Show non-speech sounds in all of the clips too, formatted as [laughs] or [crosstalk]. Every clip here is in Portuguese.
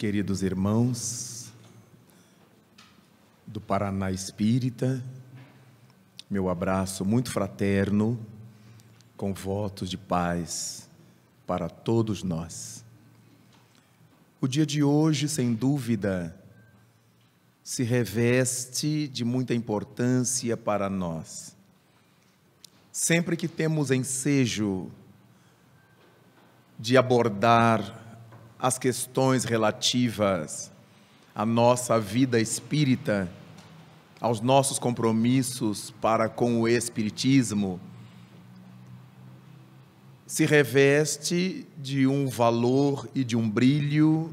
queridos irmãos do Paraná Espírita, meu abraço muito fraterno, com votos de paz para todos nós. O dia de hoje, sem dúvida, se reveste de muita importância para nós. Sempre que temos ensejo de abordar as questões relativas à nossa vida espírita, aos nossos compromissos para com o espiritismo, se reveste de um valor e de um brilho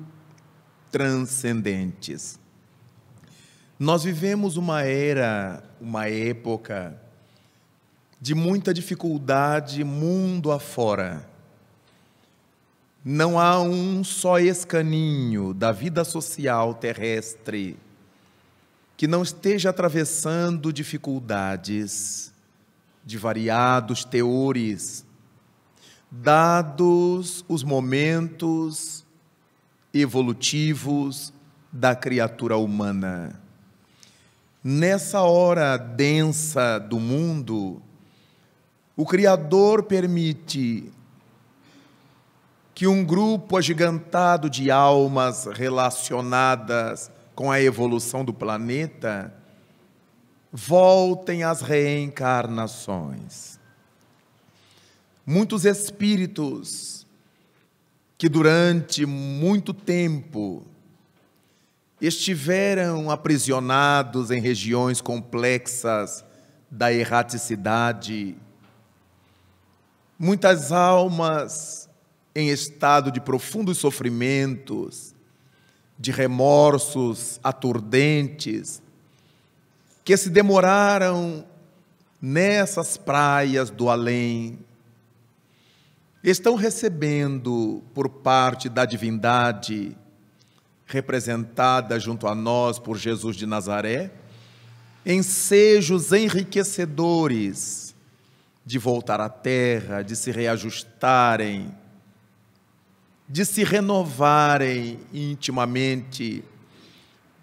transcendentes. Nós vivemos uma era, uma época de muita dificuldade mundo afora não há um só escaninho da vida social terrestre que não esteja atravessando dificuldades de variados teores, dados os momentos evolutivos da criatura humana. Nessa hora densa do mundo, o Criador permite que um grupo agigantado de almas relacionadas com a evolução do planeta voltem às reencarnações. Muitos espíritos que durante muito tempo estiveram aprisionados em regiões complexas da erraticidade. Muitas almas em estado de profundos sofrimentos, de remorsos aturdentes, que se demoraram nessas praias do além, estão recebendo por parte da divindade, representada junto a nós por Jesus de Nazaré, ensejos enriquecedores de voltar à terra, de se reajustarem de se renovarem intimamente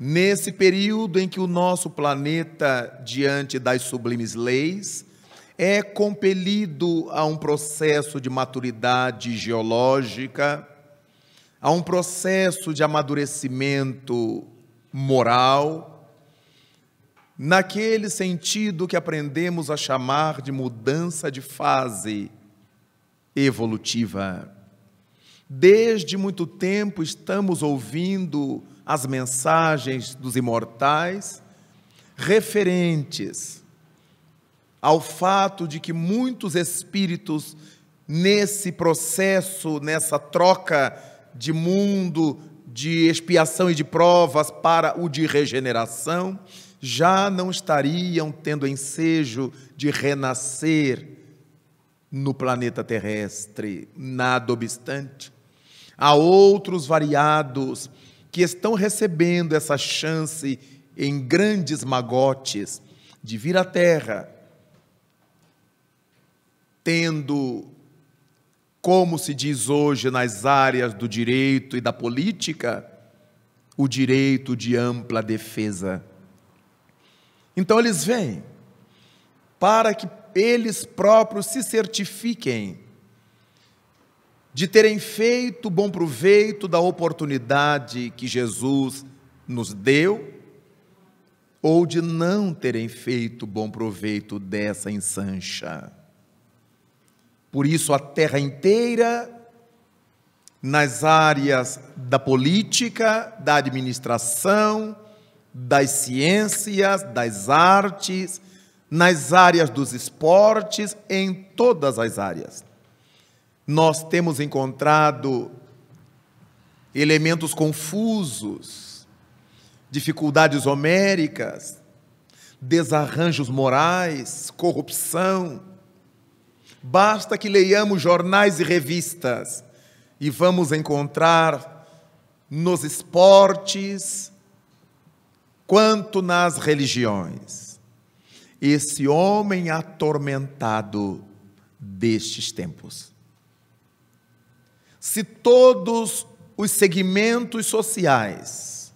nesse período em que o nosso planeta, diante das sublimes leis, é compelido a um processo de maturidade geológica, a um processo de amadurecimento moral, naquele sentido que aprendemos a chamar de mudança de fase evolutiva. Desde muito tempo estamos ouvindo as mensagens dos imortais referentes ao fato de que muitos espíritos, nesse processo, nessa troca de mundo, de expiação e de provas para o de regeneração, já não estariam tendo ensejo de renascer no planeta terrestre, nada obstante Há outros variados que estão recebendo essa chance em grandes magotes de vir à terra, tendo, como se diz hoje nas áreas do direito e da política, o direito de ampla defesa. Então eles vêm para que eles próprios se certifiquem de terem feito bom proveito da oportunidade que Jesus nos deu, ou de não terem feito bom proveito dessa ensancha. Por isso, a terra inteira, nas áreas da política, da administração, das ciências, das artes, nas áreas dos esportes, em todas as áreas nós temos encontrado elementos confusos, dificuldades homéricas, desarranjos morais, corrupção. Basta que leiamos jornais e revistas e vamos encontrar nos esportes quanto nas religiões esse homem atormentado destes tempos se todos os segmentos sociais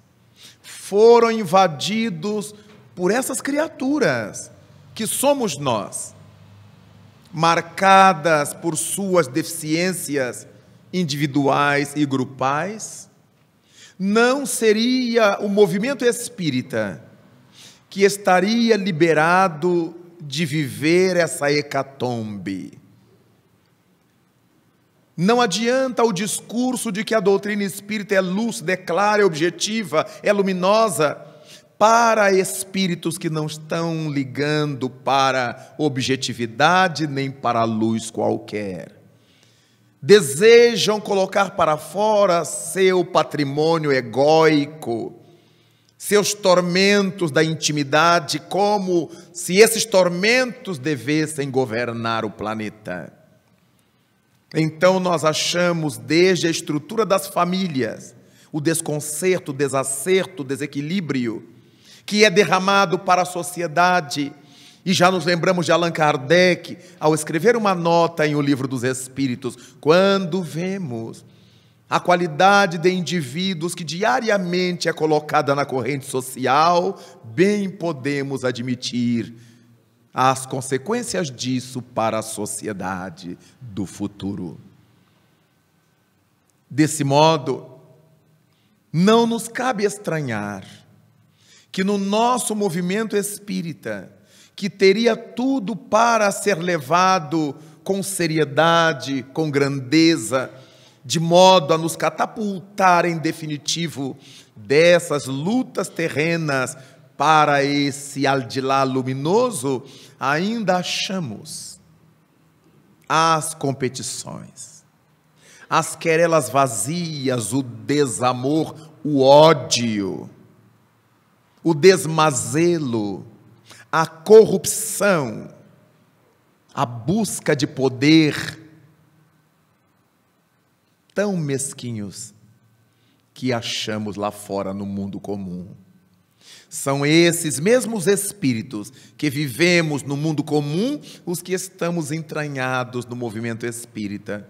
foram invadidos por essas criaturas que somos nós, marcadas por suas deficiências individuais e grupais, não seria o movimento espírita que estaria liberado de viver essa hecatombe não adianta o discurso de que a doutrina espírita é luz, clara, é objetiva, é luminosa, para espíritos que não estão ligando para objetividade nem para luz qualquer. Desejam colocar para fora seu patrimônio egóico, seus tormentos da intimidade, como se esses tormentos devessem governar o planeta. Então nós achamos desde a estrutura das famílias o desconcerto, o desacerto, o desequilíbrio que é derramado para a sociedade. E já nos lembramos de Allan Kardec ao escrever uma nota em O Livro dos Espíritos, quando vemos a qualidade de indivíduos que diariamente é colocada na corrente social, bem podemos admitir as consequências disso para a sociedade do futuro. Desse modo, não nos cabe estranhar que no nosso movimento espírita, que teria tudo para ser levado com seriedade, com grandeza, de modo a nos catapultar em definitivo dessas lutas terrenas para esse aldilá luminoso, ainda achamos as competições, as querelas vazias, o desamor, o ódio, o desmazelo, a corrupção, a busca de poder, tão mesquinhos que achamos lá fora no mundo comum. São esses mesmos espíritos que vivemos no mundo comum, os que estamos entranhados no movimento espírita.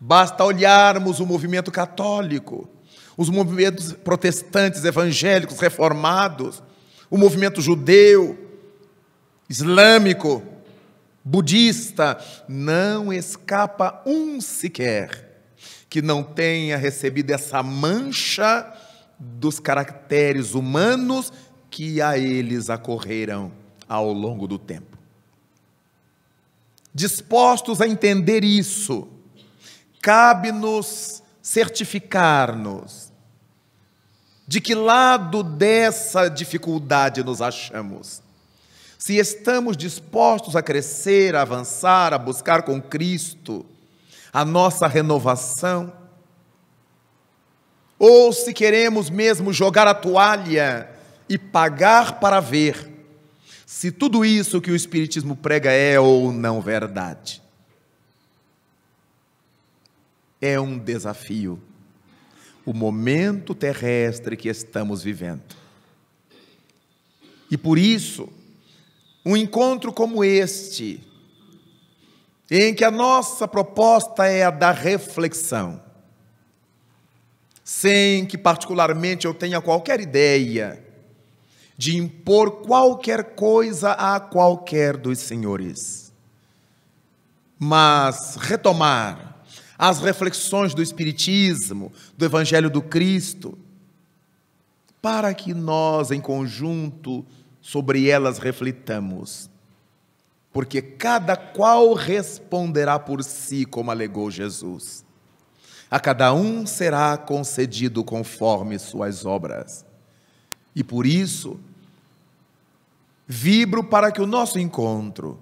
Basta olharmos o movimento católico, os movimentos protestantes, evangélicos, reformados, o movimento judeu, islâmico, budista, não escapa um sequer que não tenha recebido essa mancha dos caracteres humanos que a eles acorreram ao longo do tempo. Dispostos a entender isso, cabe-nos certificar-nos de que lado dessa dificuldade nos achamos. Se estamos dispostos a crescer, a avançar, a buscar com Cristo a nossa renovação, ou se queremos mesmo jogar a toalha e pagar para ver se tudo isso que o Espiritismo prega é ou não verdade. É um desafio o momento terrestre que estamos vivendo. E por isso, um encontro como este, em que a nossa proposta é a da reflexão, sem que particularmente eu tenha qualquer ideia de impor qualquer coisa a qualquer dos senhores. Mas retomar as reflexões do Espiritismo, do Evangelho do Cristo, para que nós, em conjunto, sobre elas reflitamos. Porque cada qual responderá por si, como alegou Jesus. A cada um será concedido conforme suas obras. E por isso, vibro para que o nosso encontro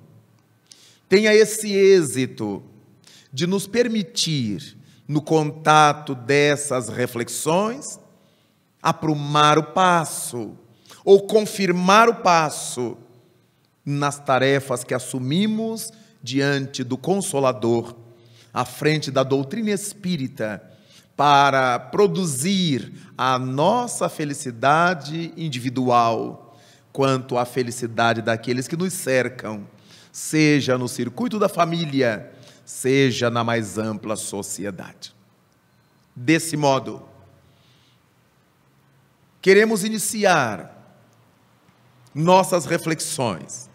tenha esse êxito de nos permitir, no contato dessas reflexões, aprumar o passo ou confirmar o passo nas tarefas que assumimos diante do Consolador à frente da doutrina espírita para produzir a nossa felicidade individual quanto à felicidade daqueles que nos cercam, seja no circuito da família, seja na mais ampla sociedade. Desse modo, queremos iniciar nossas reflexões,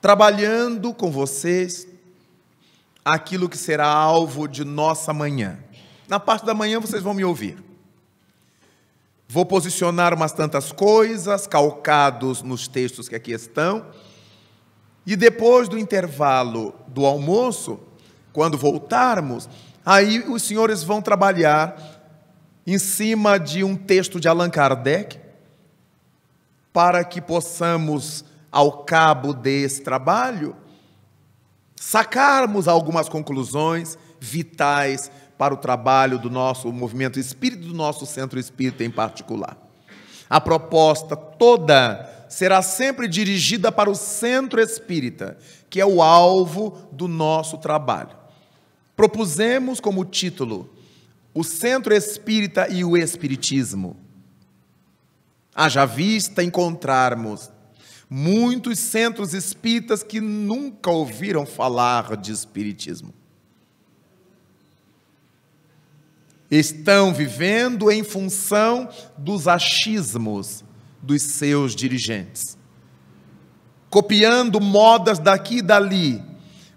trabalhando com vocês aquilo que será alvo de nossa manhã. Na parte da manhã vocês vão me ouvir. Vou posicionar umas tantas coisas calcados nos textos que aqui estão. E depois do intervalo do almoço, quando voltarmos, aí os senhores vão trabalhar em cima de um texto de Allan Kardec, para que possamos, ao cabo desse trabalho, sacarmos algumas conclusões vitais para o trabalho do nosso movimento espírito, do nosso centro espírita em particular. A proposta toda será sempre dirigida para o centro espírita, que é o alvo do nosso trabalho. Propusemos como título o centro espírita e o espiritismo. Haja vista encontrarmos muitos centros espíritas que nunca ouviram falar de espiritismo. Estão vivendo em função dos achismos dos seus dirigentes, copiando modas daqui e dali,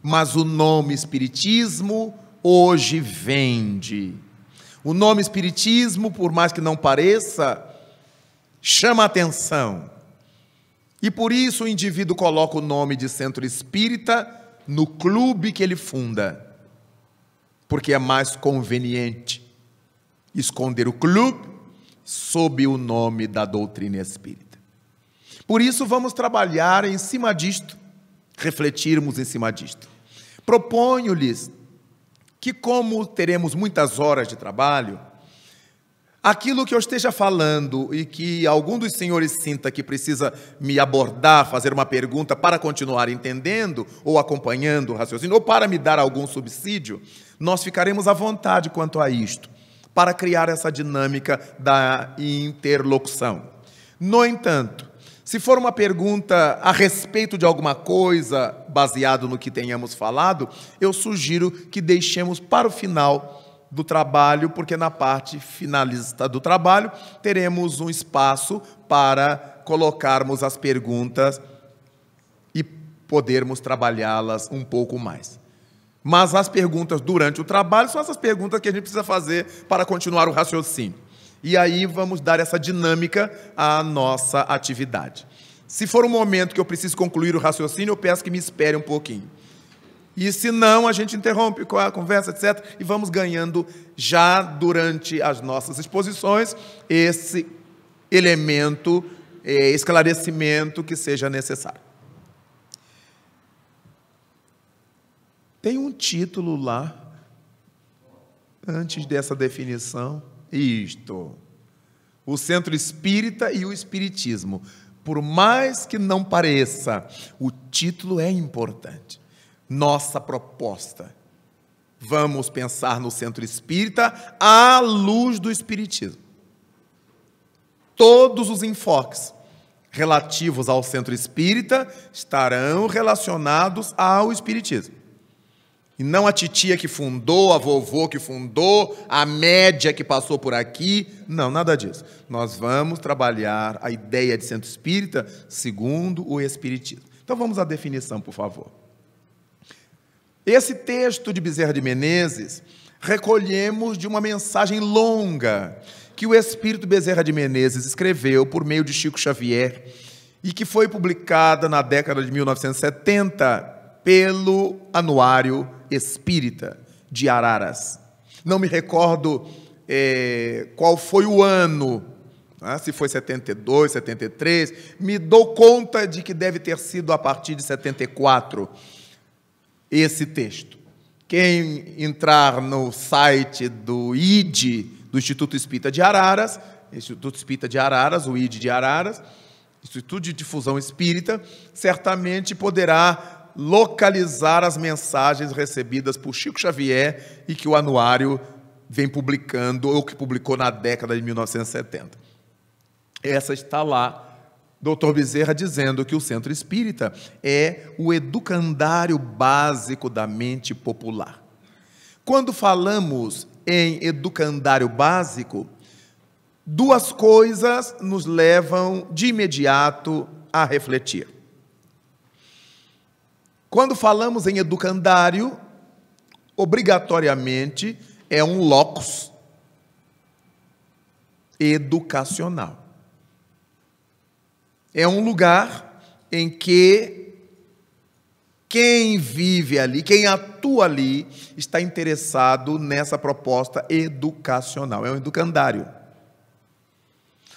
mas o nome espiritismo hoje vende. O nome espiritismo, por mais que não pareça, chama atenção e por isso o indivíduo coloca o nome de centro espírita no clube que ele funda, porque é mais conveniente esconder o clube sob o nome da doutrina espírita. Por isso vamos trabalhar em cima disto, refletirmos em cima disto. Proponho-lhes que, como teremos muitas horas de trabalho, Aquilo que eu esteja falando e que algum dos senhores sinta que precisa me abordar, fazer uma pergunta para continuar entendendo ou acompanhando o raciocínio, ou para me dar algum subsídio, nós ficaremos à vontade quanto a isto, para criar essa dinâmica da interlocução. No entanto, se for uma pergunta a respeito de alguma coisa, baseado no que tenhamos falado, eu sugiro que deixemos para o final do trabalho, porque na parte finalista do trabalho teremos um espaço para colocarmos as perguntas e podermos trabalhá-las um pouco mais. Mas as perguntas durante o trabalho são essas perguntas que a gente precisa fazer para continuar o raciocínio. E aí vamos dar essa dinâmica à nossa atividade. Se for um momento que eu preciso concluir o raciocínio, eu peço que me espere um pouquinho. E se não, a gente interrompe com a conversa, etc. E vamos ganhando já durante as nossas exposições esse elemento, é, esclarecimento que seja necessário. Tem um título lá, antes dessa definição. Isto. O centro espírita e o espiritismo. Por mais que não pareça, o título é importante nossa proposta. Vamos pensar no centro espírita à luz do espiritismo. Todos os enfoques relativos ao centro espírita estarão relacionados ao espiritismo. E não a titia que fundou, a vovô que fundou, a média que passou por aqui. Não, nada disso. Nós vamos trabalhar a ideia de centro espírita segundo o espiritismo. Então vamos à definição, por favor. Esse texto de Bezerra de Menezes recolhemos de uma mensagem longa que o espírito Bezerra de Menezes escreveu por meio de Chico Xavier e que foi publicada na década de 1970 pelo Anuário Espírita de Araras. Não me recordo é, qual foi o ano, né? se foi 72, 73, me dou conta de que deve ter sido a partir de 74 esse texto. Quem entrar no site do ID, do Instituto Espírita de Araras, Instituto Espírita de Araras, o ID de Araras, Instituto de Difusão Espírita, certamente poderá localizar as mensagens recebidas por Chico Xavier e que o anuário vem publicando, ou que publicou na década de 1970. Essa está lá Doutor Bezerra dizendo que o centro espírita é o educandário básico da mente popular. Quando falamos em educandário básico, duas coisas nos levam de imediato a refletir. Quando falamos em educandário, obrigatoriamente é um locus educacional é um lugar em que quem vive ali, quem atua ali, está interessado nessa proposta educacional. É um educandário.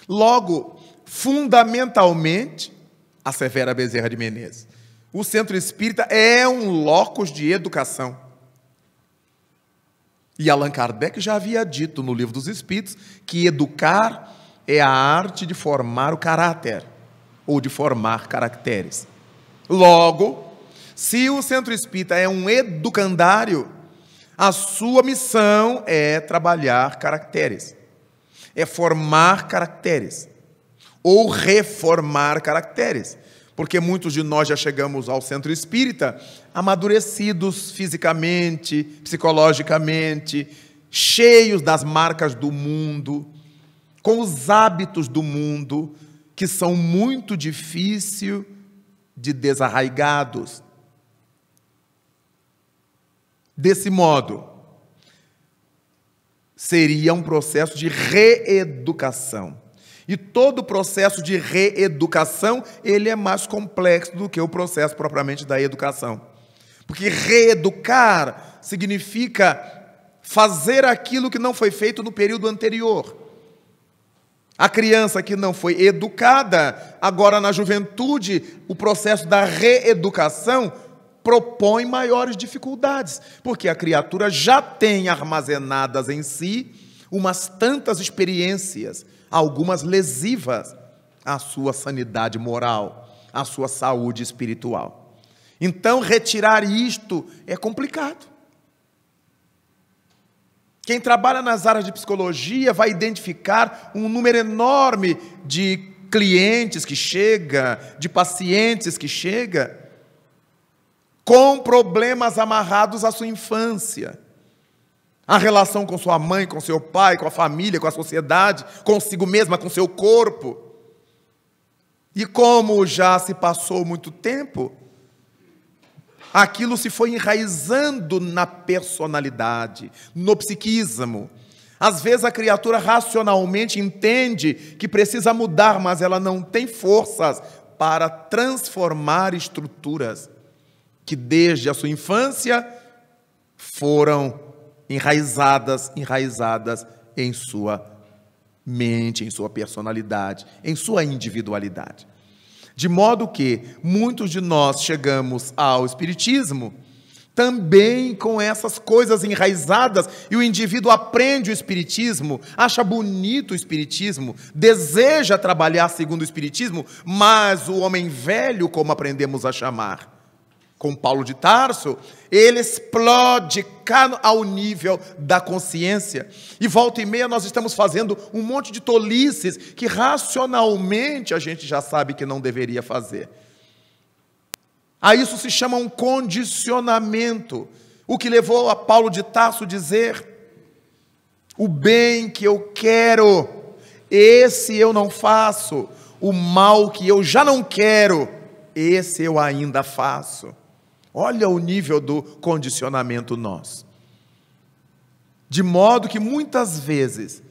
Logo, fundamentalmente, a Severa Bezerra de Menezes, o centro espírita é um locus de educação. E Allan Kardec já havia dito no Livro dos Espíritos que educar é a arte de formar o caráter ou de formar caracteres. Logo, se o centro espírita é um educandário, a sua missão é trabalhar caracteres, é formar caracteres ou reformar caracteres, porque muitos de nós já chegamos ao centro espírita amadurecidos fisicamente, psicologicamente, cheios das marcas do mundo, com os hábitos do mundo, que são muito difíceis de desarraigados. Desse modo, seria um processo de reeducação. E todo o processo de reeducação, ele é mais complexo do que o processo propriamente da educação. Porque reeducar significa fazer aquilo que não foi feito no período anterior. A criança que não foi educada, agora na juventude, o processo da reeducação propõe maiores dificuldades, porque a criatura já tem armazenadas em si umas tantas experiências, algumas lesivas à sua sanidade moral, à sua saúde espiritual. Então, retirar isto é complicado. Quem trabalha nas áreas de psicologia vai identificar um número enorme de clientes que chega, de pacientes que chega com problemas amarrados à sua infância. A relação com sua mãe, com seu pai, com a família, com a sociedade, consigo mesma, com seu corpo. E como já se passou muito tempo, aquilo se foi enraizando na personalidade, no psiquismo. Às vezes a criatura racionalmente entende que precisa mudar, mas ela não tem forças para transformar estruturas que desde a sua infância foram enraizadas, enraizadas em sua mente, em sua personalidade, em sua individualidade. De modo que muitos de nós chegamos ao Espiritismo também com essas coisas enraizadas, e o indivíduo aprende o Espiritismo, acha bonito o Espiritismo, deseja trabalhar segundo o Espiritismo, mas o homem velho, como aprendemos a chamar, com Paulo de Tarso, ele explode ao nível da consciência. E volta e meia nós estamos fazendo um monte de tolices que racionalmente a gente já sabe que não deveria fazer. A isso se chama um condicionamento, o que levou a Paulo de Tarso dizer: o bem que eu quero, esse eu não faço, o mal que eu já não quero, esse eu ainda faço. Olha o nível do condicionamento nosso. De modo que muitas vezes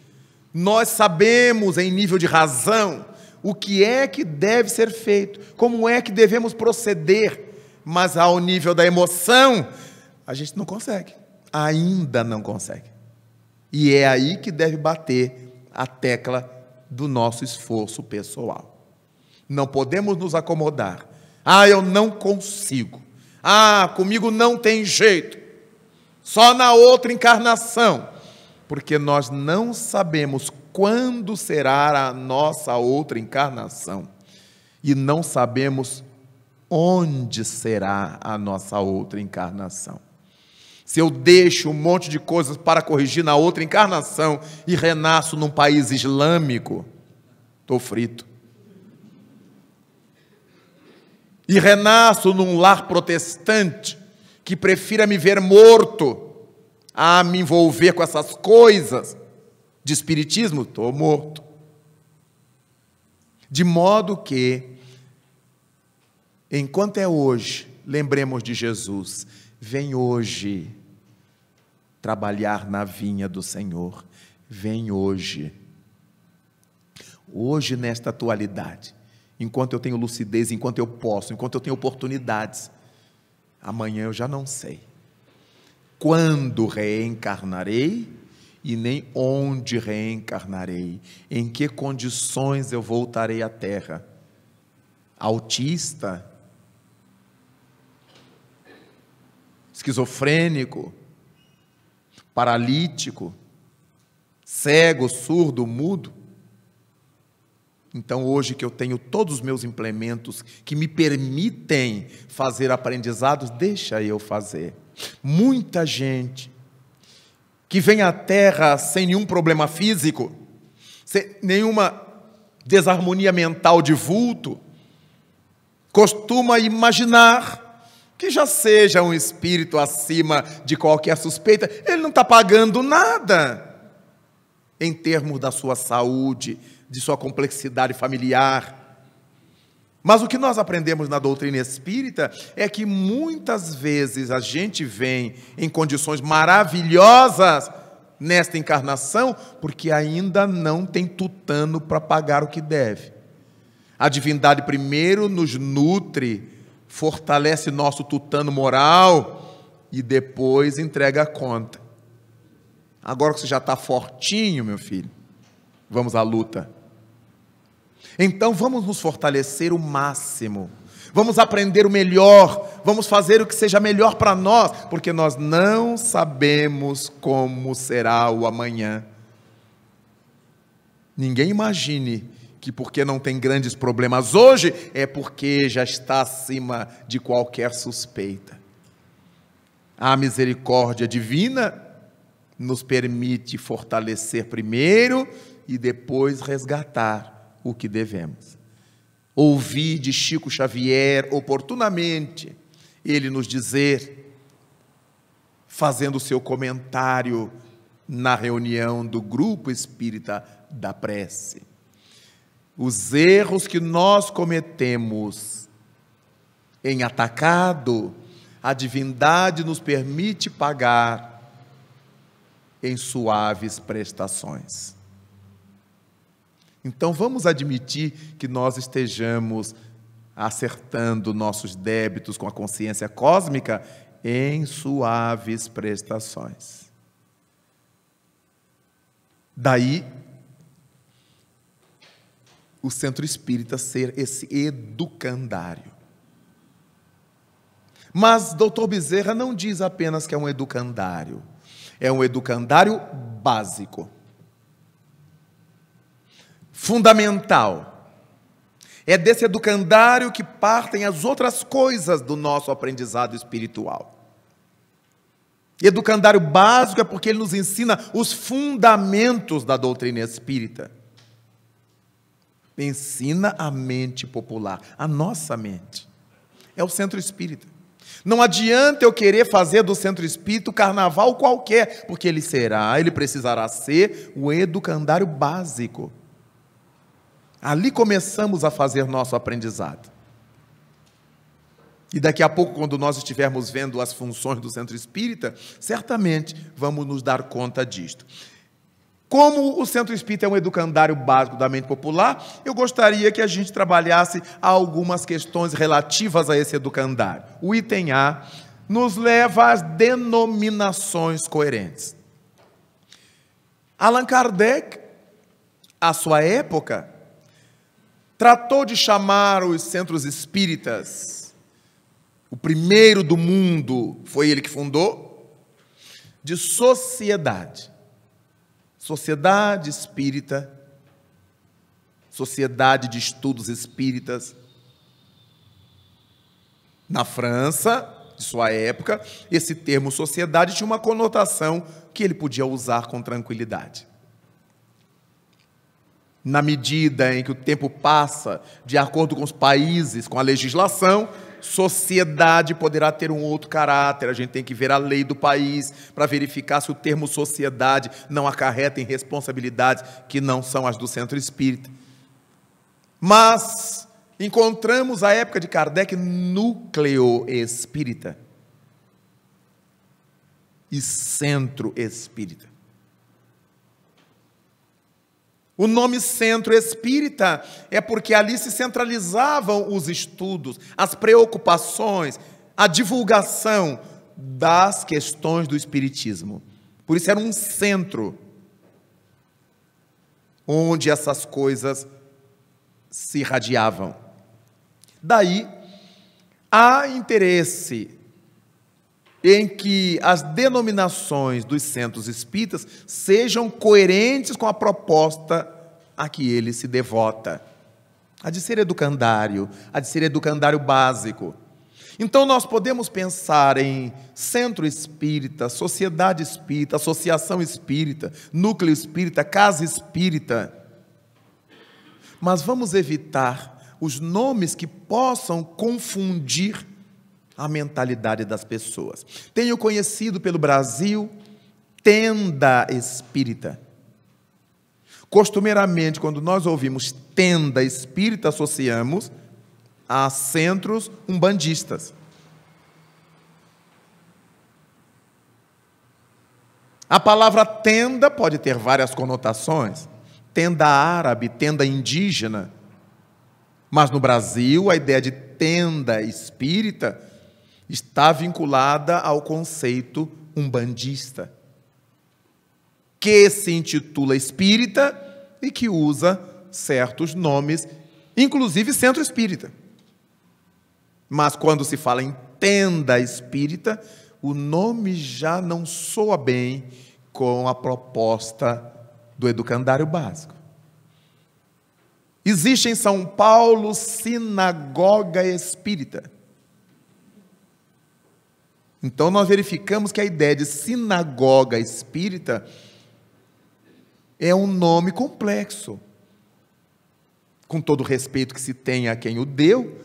nós sabemos em nível de razão o que é que deve ser feito, como é que devemos proceder, mas ao nível da emoção, a gente não consegue. Ainda não consegue. E é aí que deve bater a tecla do nosso esforço pessoal. Não podemos nos acomodar. Ah, eu não consigo. Ah, comigo não tem jeito. Só na outra encarnação. Porque nós não sabemos quando será a nossa outra encarnação. E não sabemos onde será a nossa outra encarnação. Se eu deixo um monte de coisas para corrigir na outra encarnação e renasço num país islâmico, estou frito. e renasço num lar protestante que prefira me ver morto a me envolver com essas coisas de espiritismo, estou morto. De modo que, enquanto é hoje, lembremos de Jesus, vem hoje trabalhar na vinha do Senhor, vem hoje, hoje nesta atualidade enquanto eu tenho lucidez, enquanto eu posso, enquanto eu tenho oportunidades. Amanhã eu já não sei. Quando reencarnarei e nem onde reencarnarei, em que condições eu voltarei à Terra. Autista, esquizofrênico, paralítico, cego, surdo, mudo. Então, hoje que eu tenho todos os meus implementos que me permitem fazer aprendizados, deixa eu fazer. Muita gente que vem à Terra sem nenhum problema físico, sem nenhuma desarmonia mental de vulto, costuma imaginar que já seja um espírito acima de qualquer suspeita, ele não está pagando nada em termos da sua saúde, de sua complexidade familiar. Mas o que nós aprendemos na doutrina espírita é que muitas vezes a gente vem em condições maravilhosas nesta encarnação porque ainda não tem tutano para pagar o que deve. A divindade primeiro nos nutre, fortalece nosso tutano moral e depois entrega a conta. Agora que você já está fortinho, meu filho, vamos à luta. Então vamos nos fortalecer o máximo. Vamos aprender o melhor, vamos fazer o que seja melhor para nós, porque nós não sabemos como será o amanhã. Ninguém imagine que porque não tem grandes problemas hoje é porque já está acima de qualquer suspeita. A misericórdia divina nos permite fortalecer primeiro e depois resgatar o que devemos. Ouvi de Chico Xavier oportunamente ele nos dizer, fazendo seu comentário na reunião do grupo espírita da prece. Os erros que nós cometemos em atacado, a divindade nos permite pagar em suaves prestações. Então vamos admitir que nós estejamos acertando nossos débitos com a consciência cósmica em suaves prestações. Daí o centro espírita ser esse educandário. Mas doutor Bezerra não diz apenas que é um educandário. É um educandário básico fundamental. É desse educandário que partem as outras coisas do nosso aprendizado espiritual. Educandário básico é porque ele nos ensina os fundamentos da doutrina espírita. Ensina a mente popular, a nossa mente. É o centro espírita. Não adianta eu querer fazer do centro espírita carnaval qualquer, porque ele será, ele precisará ser o educandário básico Ali começamos a fazer nosso aprendizado. E daqui a pouco, quando nós estivermos vendo as funções do centro espírita, certamente vamos nos dar conta disto. Como o centro espírita é um educandário básico da mente popular, eu gostaria que a gente trabalhasse algumas questões relativas a esse educandário. O item A nos leva às denominações coerentes. Allan Kardec, à sua época, tratou de chamar os centros espíritas, o primeiro do mundo, foi ele que fundou, de sociedade. Sociedade espírita, Sociedade de Estudos Espíritas, na França, de sua época, esse termo sociedade tinha uma conotação que ele podia usar com tranquilidade na medida em que o tempo passa, de acordo com os países, com a legislação, sociedade poderá ter um outro caráter. A gente tem que ver a lei do país para verificar se o termo sociedade não acarreta em responsabilidades que não são as do centro espírita. Mas encontramos a época de Kardec núcleo espírita e centro espírita. O nome centro espírita é porque ali se centralizavam os estudos, as preocupações, a divulgação das questões do espiritismo. Por isso era um centro onde essas coisas se irradiavam. Daí há interesse em que as denominações dos centros espíritas sejam coerentes com a proposta a que ele se devota. A de ser educandário, a de ser educandário básico. Então, nós podemos pensar em centro espírita, sociedade espírita, associação espírita, núcleo espírita, casa espírita. Mas vamos evitar os nomes que possam confundir a mentalidade das pessoas. Tenho conhecido pelo Brasil tenda espírita. Costumeiramente, quando nós ouvimos tenda espírita, associamos a centros umbandistas. A palavra tenda pode ter várias conotações: tenda árabe, tenda indígena. Mas no Brasil, a ideia de tenda espírita está vinculada ao conceito umbandista, que se intitula espírita e que usa certos nomes, inclusive centro espírita. Mas quando se fala em tenda espírita, o nome já não soa bem com a proposta do educandário básico. Existe em São Paulo sinagoga espírita então nós verificamos que a ideia de sinagoga espírita é um nome complexo. Com todo o respeito que se tem a quem o deu,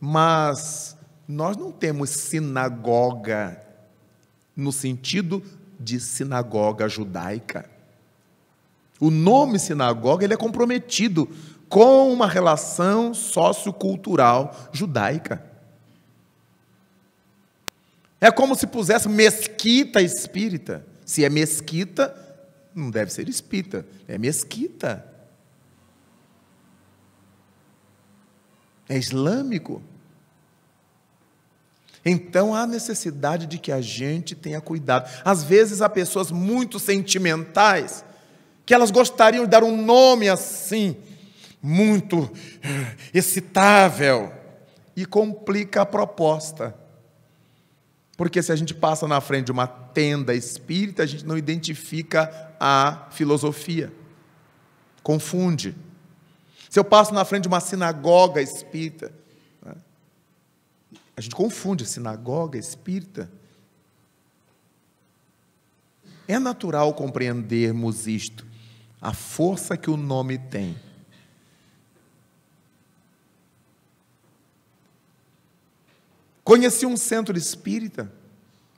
mas nós não temos sinagoga no sentido de sinagoga judaica. O nome sinagoga ele é comprometido com uma relação sociocultural judaica. É como se pusesse mesquita espírita. Se é mesquita, não deve ser espírita, é mesquita. É islâmico. Então há necessidade de que a gente tenha cuidado. Às vezes há pessoas muito sentimentais que elas gostariam de dar um nome assim, muito eh, excitável, e complica a proposta. Porque se a gente passa na frente de uma tenda espírita, a gente não identifica a filosofia. Confunde. Se eu passo na frente de uma sinagoga espírita, né, a gente confunde sinagoga espírita. É natural compreendermos isto, a força que o nome tem. Conheci um centro espírita,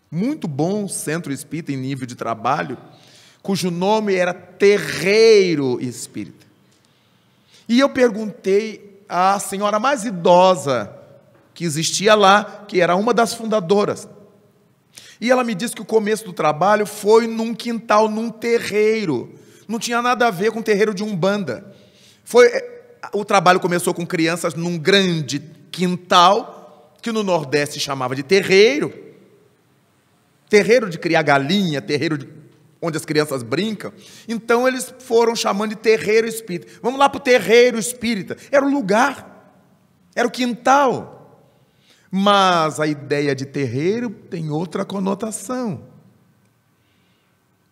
muito bom centro espírita em nível de trabalho, cujo nome era Terreiro Espírita. E eu perguntei à senhora mais idosa que existia lá, que era uma das fundadoras. E ela me disse que o começo do trabalho foi num quintal, num terreiro. Não tinha nada a ver com o terreiro de Umbanda. Foi, eh, o trabalho começou com crianças num grande quintal que no Nordeste chamava de terreiro. Terreiro de criar galinha, terreiro de... onde as crianças brincam. Então eles foram chamando de terreiro espírita. Vamos lá para o terreiro espírita. Era o lugar, era o quintal. Mas a ideia de terreiro tem outra conotação.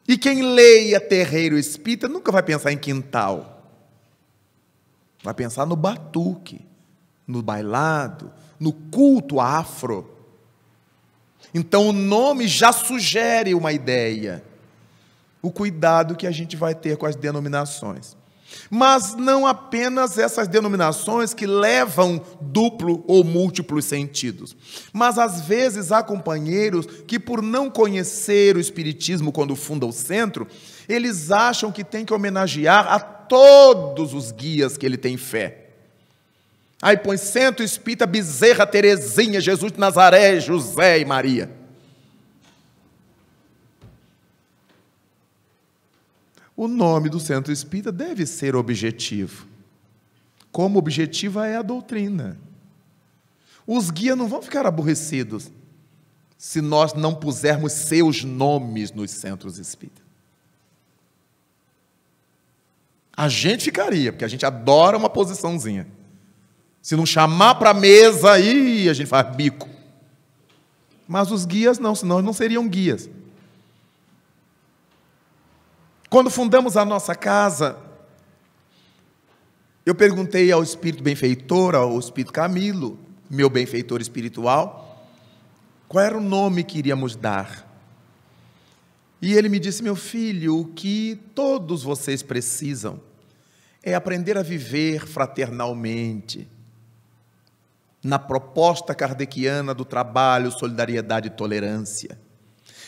E quem leia terreiro espírita nunca vai pensar em quintal. Vai pensar no batuque, no bailado, no culto afro. Então o nome já sugere uma ideia, o cuidado que a gente vai ter com as denominações. Mas não apenas essas denominações que levam duplo ou múltiplos sentidos. Mas às vezes há companheiros que, por não conhecer o Espiritismo quando funda o centro, eles acham que tem que homenagear a todos os guias que ele tem fé. Aí põe Santo Espírita, Bezerra, Terezinha, Jesus de Nazaré, José e Maria. O nome do centro espírita deve ser objetivo. Como objetiva é a doutrina. Os guias não vão ficar aborrecidos se nós não pusermos seus nomes nos centros espíritas. A gente ficaria, porque a gente adora uma posiçãozinha. Se não chamar para a mesa, aí a gente faz bico. Mas os guias não, senão não seriam guias. Quando fundamos a nossa casa, eu perguntei ao espírito benfeitor, ao espírito Camilo, meu benfeitor espiritual, qual era o nome que iríamos dar. E ele me disse: Meu filho, o que todos vocês precisam é aprender a viver fraternalmente, na proposta kardeciana do trabalho, solidariedade e tolerância.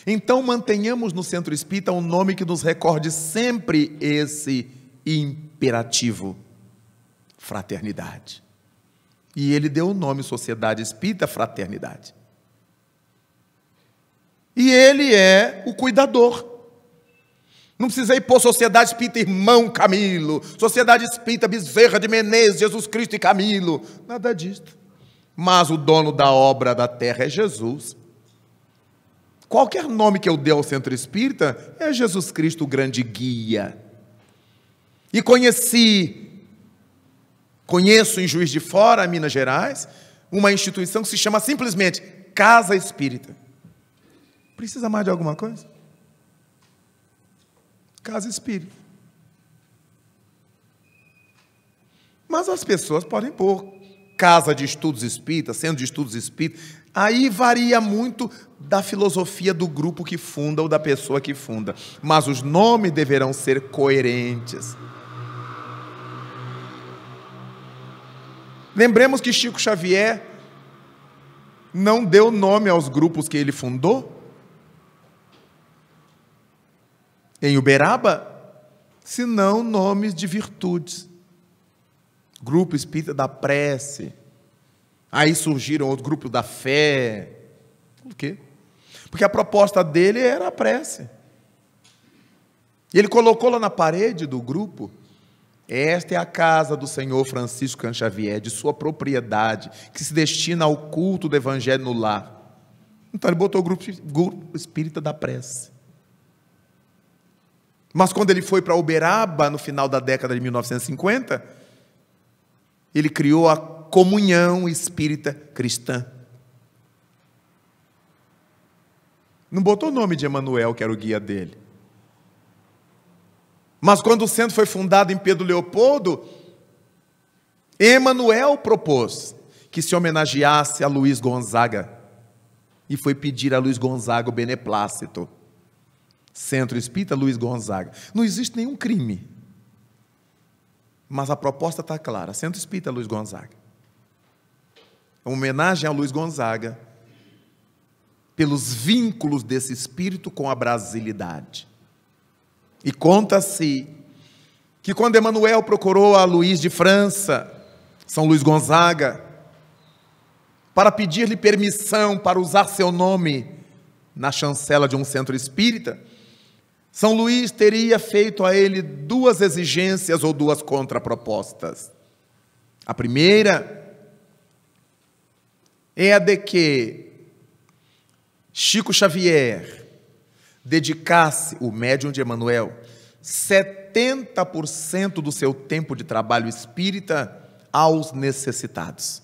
Então, mantenhamos no Centro Espírita um nome que nos recorde sempre esse imperativo: fraternidade. E ele deu o nome Sociedade Espírita Fraternidade. E ele é o cuidador. Não precisei pôr Sociedade Espírita Irmão Camilo, Sociedade Espírita Bezerra de Menezes, Jesus Cristo e Camilo. Nada disto mas o dono da obra da terra é Jesus. Qualquer nome que eu dê ao centro espírita é Jesus Cristo, o grande guia. E conheci, conheço em Juiz de Fora, Minas Gerais, uma instituição que se chama simplesmente Casa Espírita. Precisa mais de alguma coisa? Casa Espírita. Mas as pessoas podem pôr casa de estudos espíritas, centro de estudos espíritas. Aí varia muito da filosofia do grupo que funda ou da pessoa que funda. Mas os nomes deverão ser coerentes. Lembremos que Chico Xavier não deu nome aos grupos que ele fundou. Em Uberaba, senão nomes de virtudes. Grupo espírita da prece. Aí surgiram outro grupo da fé. Por quê? Porque a proposta dele era a prece. E ele colocou lá na parede do grupo: Esta é a casa do senhor Francisco Canxavier, de sua propriedade, que se destina ao culto do evangelho no lar. Então ele botou o grupo, grupo espírita da prece. Mas quando ele foi para Uberaba, no final da década de 1950, ele criou a comunhão espírita cristã. Não botou o nome de Emanuel, que era o guia dele. Mas quando o centro foi fundado em Pedro Leopoldo, Emanuel propôs que se homenageasse a Luiz Gonzaga e foi pedir a Luiz Gonzaga o beneplácito. Centro Espírita Luiz Gonzaga. Não existe nenhum crime mas a proposta está clara. Centro Espírita é Luiz Gonzaga. É uma homenagem a Luiz Gonzaga pelos vínculos desse espírito com a brasilidade. E conta-se que quando Emanuel procurou a Luiz de França, São Luiz Gonzaga, para pedir-lhe permissão para usar seu nome na chancela de um centro espírita, são Luís teria feito a ele duas exigências ou duas contrapropostas. A primeira é a de que Chico Xavier dedicasse, o médium de Emanuel, 70% do seu tempo de trabalho espírita aos necessitados.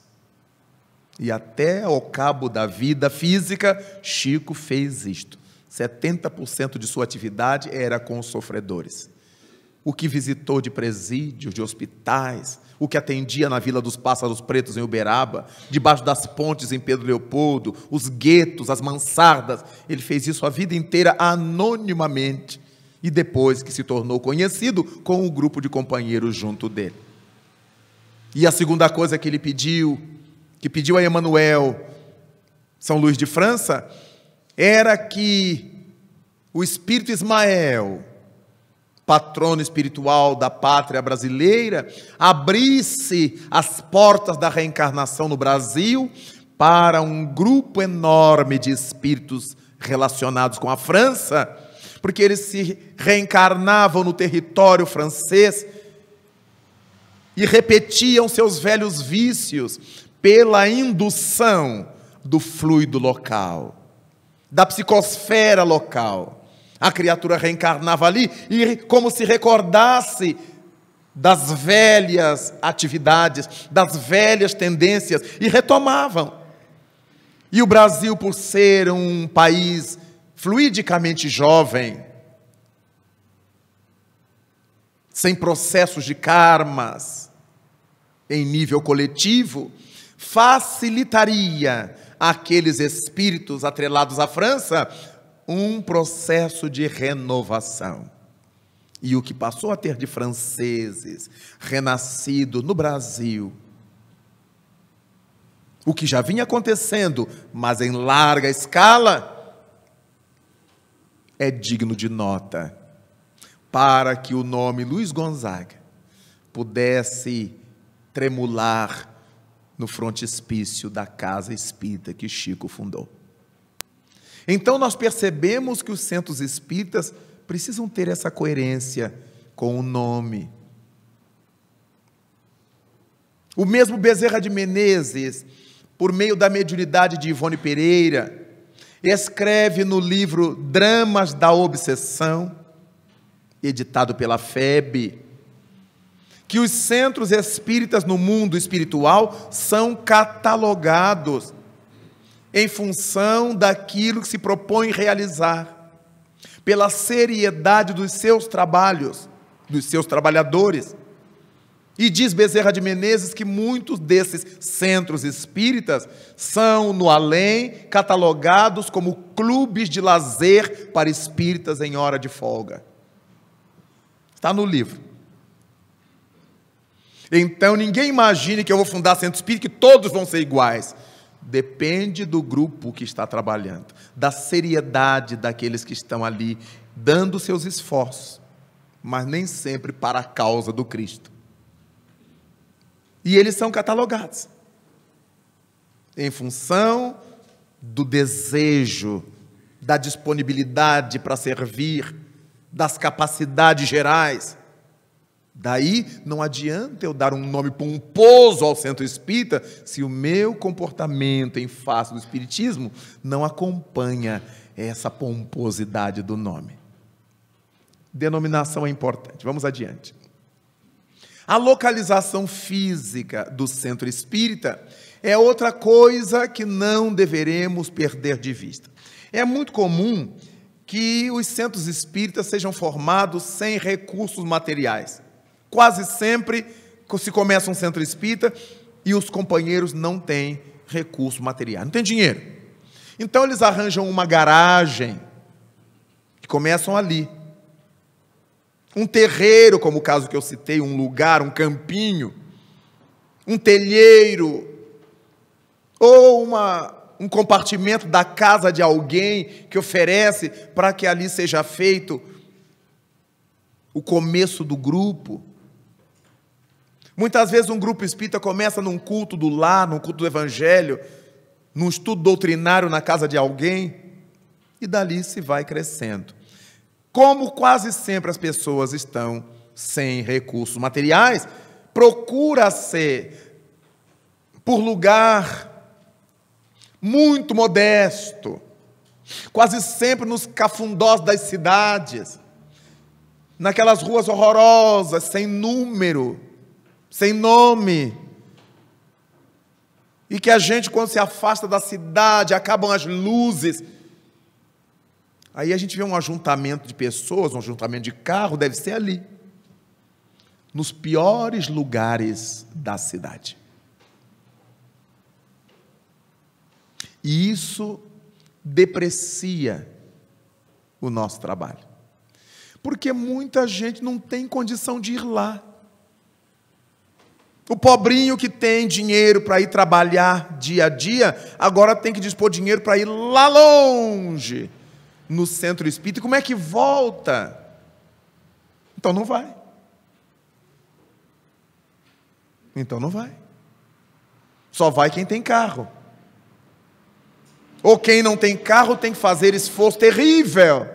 E até ao cabo da vida física, Chico fez isto. 70% de sua atividade era com os sofredores. O que visitou de presídios, de hospitais, o que atendia na Vila dos Pássaros Pretos, em Uberaba, debaixo das pontes em Pedro Leopoldo, os guetos, as mansardas, ele fez isso a vida inteira anonimamente e depois que se tornou conhecido com o grupo de companheiros junto dele. E a segunda coisa que ele pediu, que pediu a Emanuel, São Luís de França, era que o espírito Ismael, patrono espiritual da pátria brasileira, abrisse as portas da reencarnação no Brasil para um grupo enorme de espíritos relacionados com a França, porque eles se reencarnavam no território francês e repetiam seus velhos vícios pela indução do fluido local da psicosfera local. A criatura reencarnava ali e, como se recordasse das velhas atividades, das velhas tendências, e retomavam. E o Brasil, por ser um país fluidicamente jovem, sem processos de karmas em nível coletivo, facilitaria aqueles espíritos atrelados à França um processo de renovação. E o que passou a ter de franceses renascido no Brasil, o que já vinha acontecendo, mas em larga escala, é digno de nota, para que o nome Luiz Gonzaga pudesse tremular no frontispício da casa espírita que Chico fundou. Então nós percebemos que os centros espíritas precisam ter essa coerência com o nome. O mesmo Bezerra de Menezes, por meio da mediunidade de Ivone Pereira, escreve no livro Dramas da Obsessão, editado pela FEB, que os centros espíritas no mundo espiritual são catalogados em função daquilo que se propõe realizar, pela seriedade dos seus trabalhos, dos seus trabalhadores. E diz Bezerra de Menezes que muitos desses centros espíritas são, no além, catalogados como clubes de lazer para espíritas em hora de folga. Está no livro. Então ninguém imagine que eu vou fundar centro espírita que todos vão ser iguais. Depende do grupo que está trabalhando, da seriedade daqueles que estão ali dando seus esforços, mas nem sempre para a causa do Cristo. E eles são catalogados em função do desejo, da disponibilidade para servir, das capacidades gerais. Daí não adianta eu dar um nome pomposo ao centro espírita se o meu comportamento em face do espiritismo não acompanha essa pomposidade do nome. Denominação é importante. Vamos adiante. A localização física do centro espírita é outra coisa que não deveremos perder de vista. É muito comum que os centros espíritas sejam formados sem recursos materiais. Quase sempre se começa um centro espírita e os companheiros não têm recurso material, não tem dinheiro. Então eles arranjam uma garagem e começam ali. Um terreiro, como o caso que eu citei, um lugar, um campinho, um telheiro, ou uma, um compartimento da casa de alguém que oferece para que ali seja feito o começo do grupo Muitas vezes um grupo espírita começa num culto do lar, num culto do evangelho, num estudo doutrinário na casa de alguém, e dali se vai crescendo. Como quase sempre as pessoas estão sem recursos materiais, procura-se por lugar muito modesto, quase sempre nos cafundós das cidades, naquelas ruas horrorosas, sem número, sem nome. E que a gente, quando se afasta da cidade, acabam as luzes. Aí a gente vê um ajuntamento de pessoas, um ajuntamento de carro, deve ser ali. Nos piores lugares da cidade. E isso deprecia o nosso trabalho. Porque muita gente não tem condição de ir lá. O pobrinho que tem dinheiro para ir trabalhar dia a dia, agora tem que dispor dinheiro para ir lá longe, no centro espírita. E como é que volta? Então não vai. Então não vai. Só vai quem tem carro. Ou quem não tem carro tem que fazer esforço terrível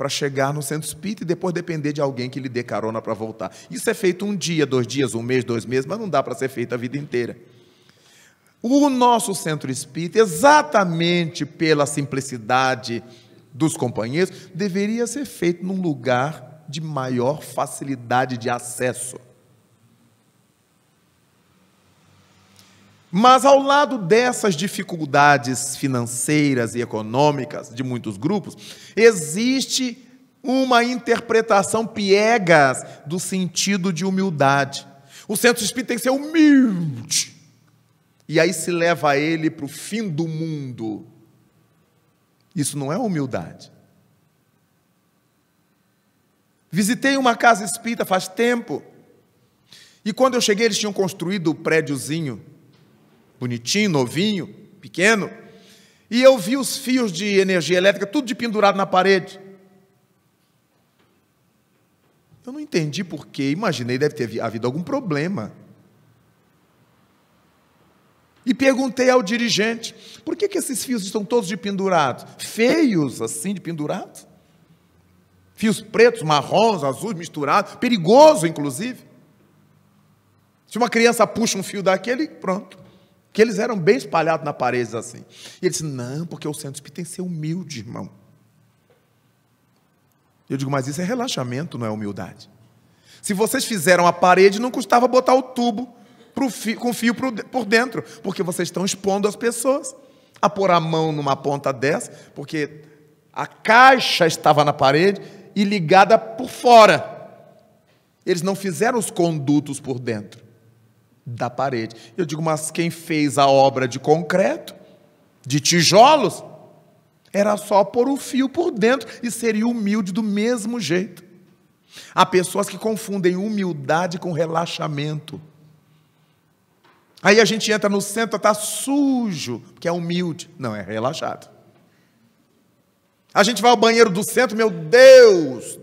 para chegar no centro espírita e depois depender de alguém que lhe dê carona para voltar. Isso é feito um dia, dois dias, um mês, dois meses, mas não dá para ser feito a vida inteira. O nosso centro espírita, exatamente pela simplicidade dos companheiros, deveria ser feito num lugar de maior facilidade de acesso. Mas ao lado dessas dificuldades financeiras e econômicas de muitos grupos, existe uma interpretação piegas do sentido de humildade. O centro espírita tem que ser humilde. E aí se leva ele para o fim do mundo. Isso não é humildade. Visitei uma casa espírita faz tempo. E quando eu cheguei, eles tinham construído o um prédiozinho bonitinho, novinho, pequeno, e eu vi os fios de energia elétrica tudo de pendurado na parede. Eu não entendi porquê, imaginei deve ter havido algum problema. E perguntei ao dirigente: por que, que esses fios estão todos de pendurado? Feios assim de pendurado? Fios pretos, marrons, azuis misturados, perigoso inclusive. Se uma criança puxa um fio daquele, pronto. Que eles eram bem espalhados na parede assim. E ele disse: Não, porque o centro espírita tem que ser humilde, irmão. Eu digo: Mas isso é relaxamento, não é humildade. Se vocês fizeram a parede, não custava botar o tubo fio, com fio por dentro, porque vocês estão expondo as pessoas a pôr a mão numa ponta dessa, porque a caixa estava na parede e ligada por fora. Eles não fizeram os condutos por dentro da parede. Eu digo, mas quem fez a obra de concreto, de tijolos, era só pôr o fio por dentro e seria humilde do mesmo jeito. Há pessoas que confundem humildade com relaxamento. Aí a gente entra no centro, está sujo, porque é humilde. Não, é relaxado. A gente vai ao banheiro do centro, meu Deus,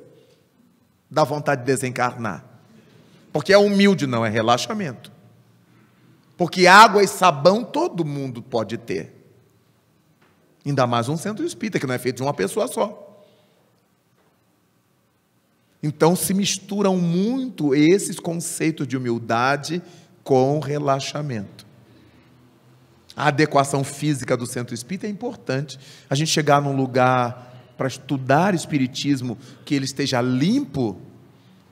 dá vontade de desencarnar. Porque é humilde, não é relaxamento. Porque água e sabão todo mundo pode ter. Ainda mais um centro espírita, que não é feito de uma pessoa só. Então se misturam muito esses conceitos de humildade com relaxamento. A adequação física do centro espírita é importante. A gente chegar num lugar para estudar espiritismo que ele esteja limpo,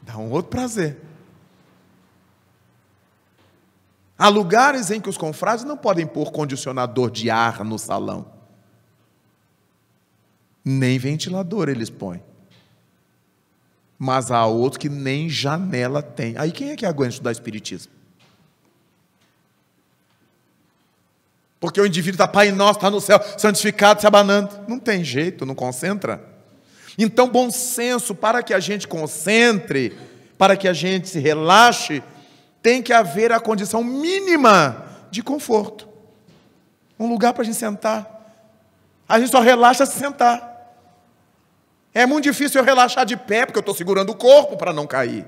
dá um outro prazer. Há lugares em que os confrades não podem pôr condicionador de ar no salão. Nem ventilador eles põem. Mas há outros que nem janela tem. Aí quem é que aguenta estudar Espiritismo? Porque o indivíduo está, Pai Nosso, está no céu, santificado, se abanando. Não tem jeito, não concentra. Então, bom senso, para que a gente concentre, para que a gente se relaxe, tem que haver a condição mínima de conforto. Um lugar para a gente sentar. A gente só relaxa se sentar. É muito difícil eu relaxar de pé, porque eu estou segurando o corpo para não cair.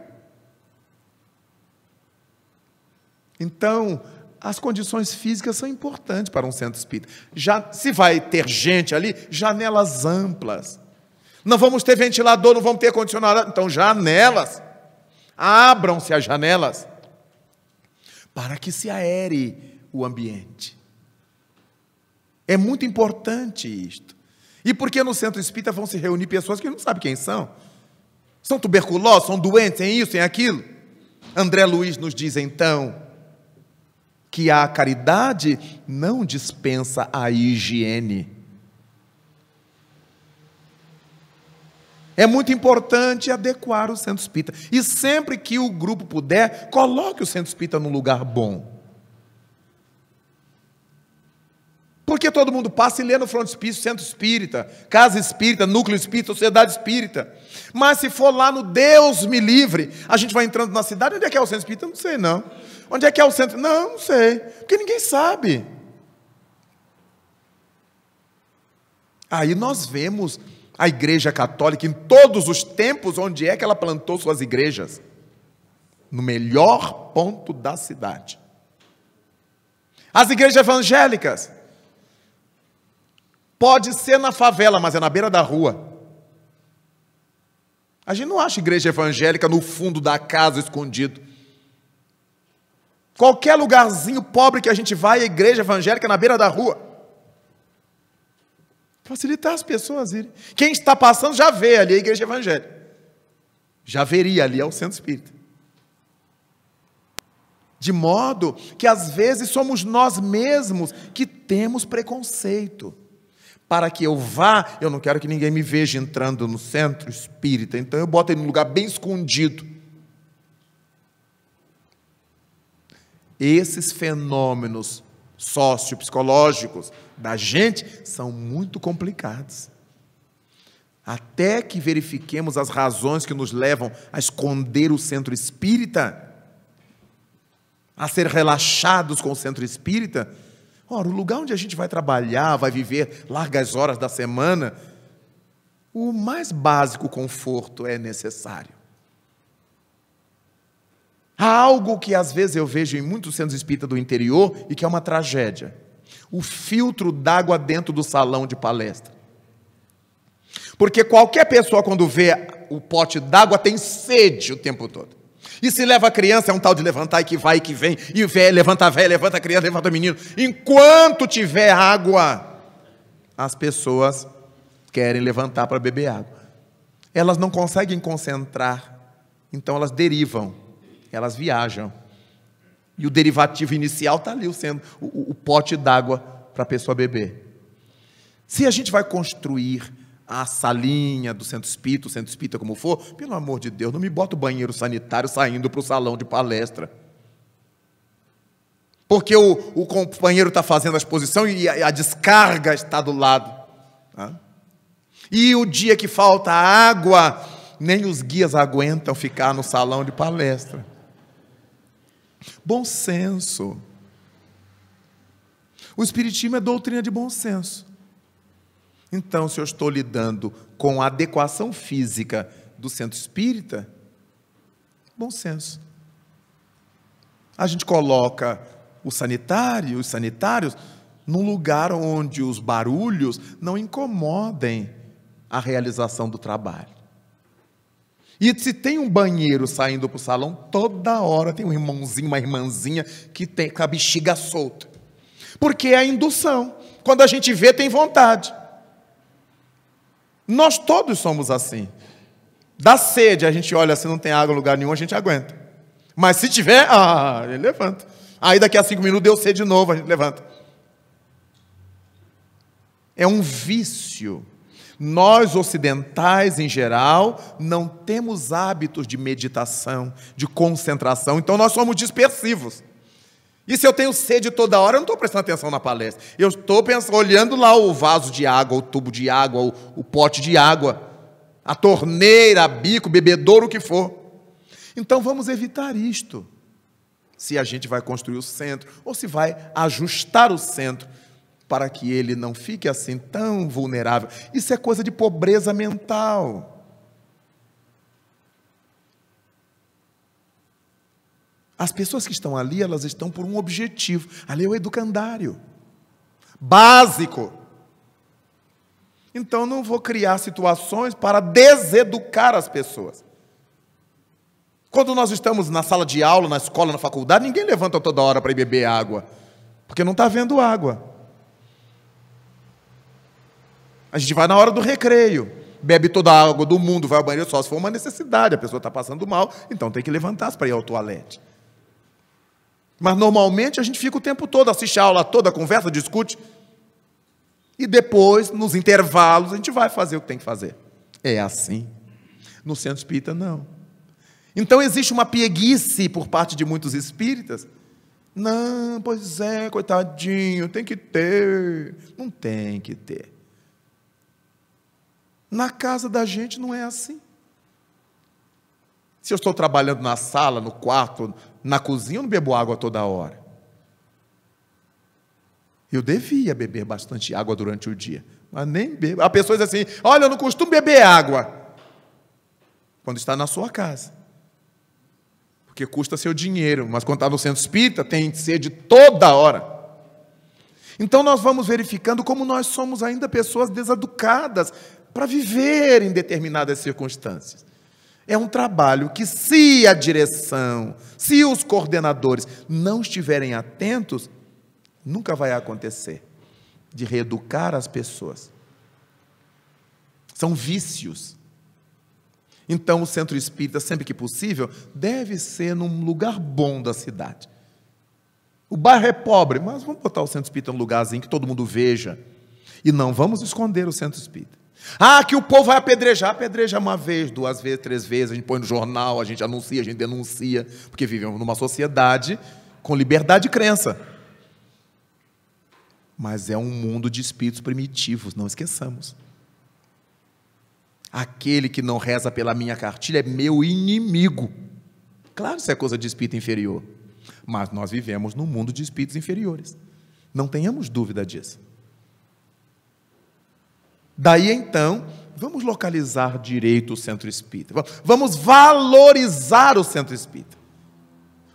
Então, as condições físicas são importantes para um centro espírita. Já, se vai ter gente ali, janelas amplas. Não vamos ter ventilador, não vamos ter condicionado, então janelas. Abram-se as janelas para que se aere o ambiente. É muito importante isto. E por que no centro espírita vão se reunir pessoas que não sabem quem são? São tuberculosos, são doentes, tem é isso, tem é aquilo. André Luiz nos diz então que a caridade não dispensa a higiene. É muito importante adequar o centro espírita. E sempre que o grupo puder, coloque o centro espírita num lugar bom. Porque todo mundo passa e lê no frontispício centro espírita, casa espírita, núcleo espírita, sociedade espírita. Mas se for lá no Deus me livre, a gente vai entrando na cidade, onde é que é o centro espírita? não sei, não. Onde é que é o centro? Não, não sei. Porque ninguém sabe. Aí nós vemos a Igreja Católica em todos os tempos onde é que ela plantou suas igrejas? No melhor ponto da cidade. As igrejas evangélicas pode ser na favela, mas é na beira da rua. A gente não acha igreja evangélica no fundo da casa escondido. Qualquer lugarzinho pobre que a gente vai, a igreja evangélica é na beira da rua. Facilitar as pessoas irem. Quem está passando já vê ali a igreja evangélica. Já veria ali ao é centro espírita. De modo que às vezes somos nós mesmos que temos preconceito. Para que eu vá, eu não quero que ninguém me veja entrando no centro espírita, então eu boto ele num lugar bem escondido. Esses fenômenos sociopsicológicos da gente são muito complicados. Até que verifiquemos as razões que nos levam a esconder o centro espírita, a ser relaxados com o centro espírita. Ora, o lugar onde a gente vai trabalhar, vai viver largas horas da semana, o mais básico conforto é necessário. Há algo que às vezes eu vejo em muitos centros espíritas do interior e que é uma tragédia o filtro d'água dentro do salão de palestra. Porque qualquer pessoa, quando vê o pote d'água, tem sede o tempo todo. E se leva a criança, é um tal de levantar e que vai e que vem, e velho, levanta a velha, levanta a criança, levanta o menino. Enquanto tiver água, as pessoas querem levantar para beber água. Elas não conseguem concentrar, então elas derivam, elas viajam. E o derivativo inicial está ali, sendo o, o pote d'água para a pessoa beber. Se a gente vai construir a salinha do centro espírita, o centro espírita como for, pelo amor de Deus, não me bota o banheiro sanitário saindo para o salão de palestra. Porque o, o companheiro está fazendo a exposição e a, a descarga está do lado. Tá? E o dia que falta água, nem os guias aguentam ficar no salão de palestra. Bom senso. O Espiritismo é doutrina de bom senso. Então, se eu estou lidando com a adequação física do centro espírita, bom senso. A gente coloca o sanitário, os sanitários, num lugar onde os barulhos não incomodem a realização do trabalho. E se tem um banheiro saindo para o salão, toda hora tem um irmãozinho, uma irmãzinha que tem com a bexiga solta. Porque é a indução. Quando a gente vê, tem vontade. Nós todos somos assim. Dá sede, a gente olha, se não tem água em lugar nenhum, a gente aguenta. Mas se tiver, ah, ele levanta. Aí daqui a cinco minutos deu sede de novo, a gente levanta. É um vício nós ocidentais em geral não temos hábitos de meditação, de concentração, então nós somos dispersivos. E se eu tenho sede toda hora, eu não estou prestando atenção na palestra. Eu estou pensando, olhando lá o vaso de água, o tubo de água, o, o pote de água, a torneira, a bico, bebedouro, o que for. Então vamos evitar isto. Se a gente vai construir o centro, ou se vai ajustar o centro para que ele não fique assim tão vulnerável. Isso é coisa de pobreza mental. As pessoas que estão ali, elas estão por um objetivo. Ali é o educandário. Básico. Então não vou criar situações para deseducar as pessoas. Quando nós estamos na sala de aula, na escola, na faculdade, ninguém levanta toda hora para ir beber água, porque não está vendo água. A gente vai na hora do recreio, bebe toda a água do mundo, vai ao banheiro só se for uma necessidade, a pessoa está passando mal, então tem que levantar-se para ir ao toalete. Mas normalmente a gente fica o tempo todo, assiste a aula toda, conversa, discute. E depois, nos intervalos, a gente vai fazer o que tem que fazer. É assim. No centro espírita, não. Então existe uma pieguice por parte de muitos espíritas. Não, pois é, coitadinho, tem que ter. Não tem que ter. Na casa da gente não é assim. Se eu estou trabalhando na sala, no quarto, na cozinha, eu não bebo água toda hora. Eu devia beber bastante água durante o dia, mas nem bebo. Há pessoas assim, olha, eu não costumo beber água. Quando está na sua casa. Porque custa seu dinheiro, mas quando está no centro espírita, tem sede toda hora. Então nós vamos verificando como nós somos ainda pessoas deseducadas, para viver em determinadas circunstâncias. É um trabalho que, se a direção, se os coordenadores não estiverem atentos, nunca vai acontecer de reeducar as pessoas. São vícios. Então, o centro espírita, sempre que possível, deve ser num lugar bom da cidade. O bairro é pobre, mas vamos botar o centro espírita num lugarzinho que todo mundo veja. E não vamos esconder o centro espírita. Ah, que o povo vai apedrejar. Apedreja uma vez, duas vezes, três vezes. A gente põe no jornal, a gente anuncia, a gente denuncia. Porque vivemos numa sociedade com liberdade de crença. Mas é um mundo de espíritos primitivos, não esqueçamos. Aquele que não reza pela minha cartilha é meu inimigo. Claro, isso é coisa de espírito inferior. Mas nós vivemos num mundo de espíritos inferiores. Não tenhamos dúvida disso. Daí então, vamos localizar direito o centro espírita. Vamos valorizar o centro espírita.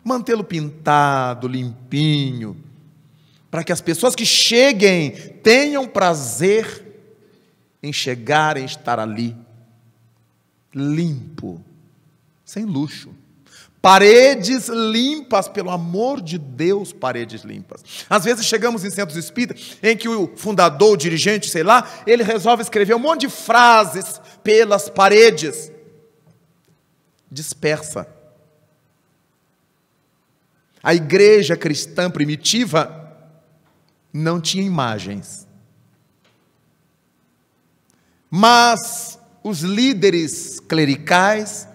Mantê-lo pintado, limpinho, para que as pessoas que cheguem tenham prazer em chegar, em estar ali, limpo, sem luxo. Paredes limpas, pelo amor de Deus, paredes limpas. Às vezes chegamos em centros espíritas em que o fundador, o dirigente, sei lá, ele resolve escrever um monte de frases pelas paredes. Dispersa. A igreja cristã primitiva não tinha imagens. Mas os líderes clericais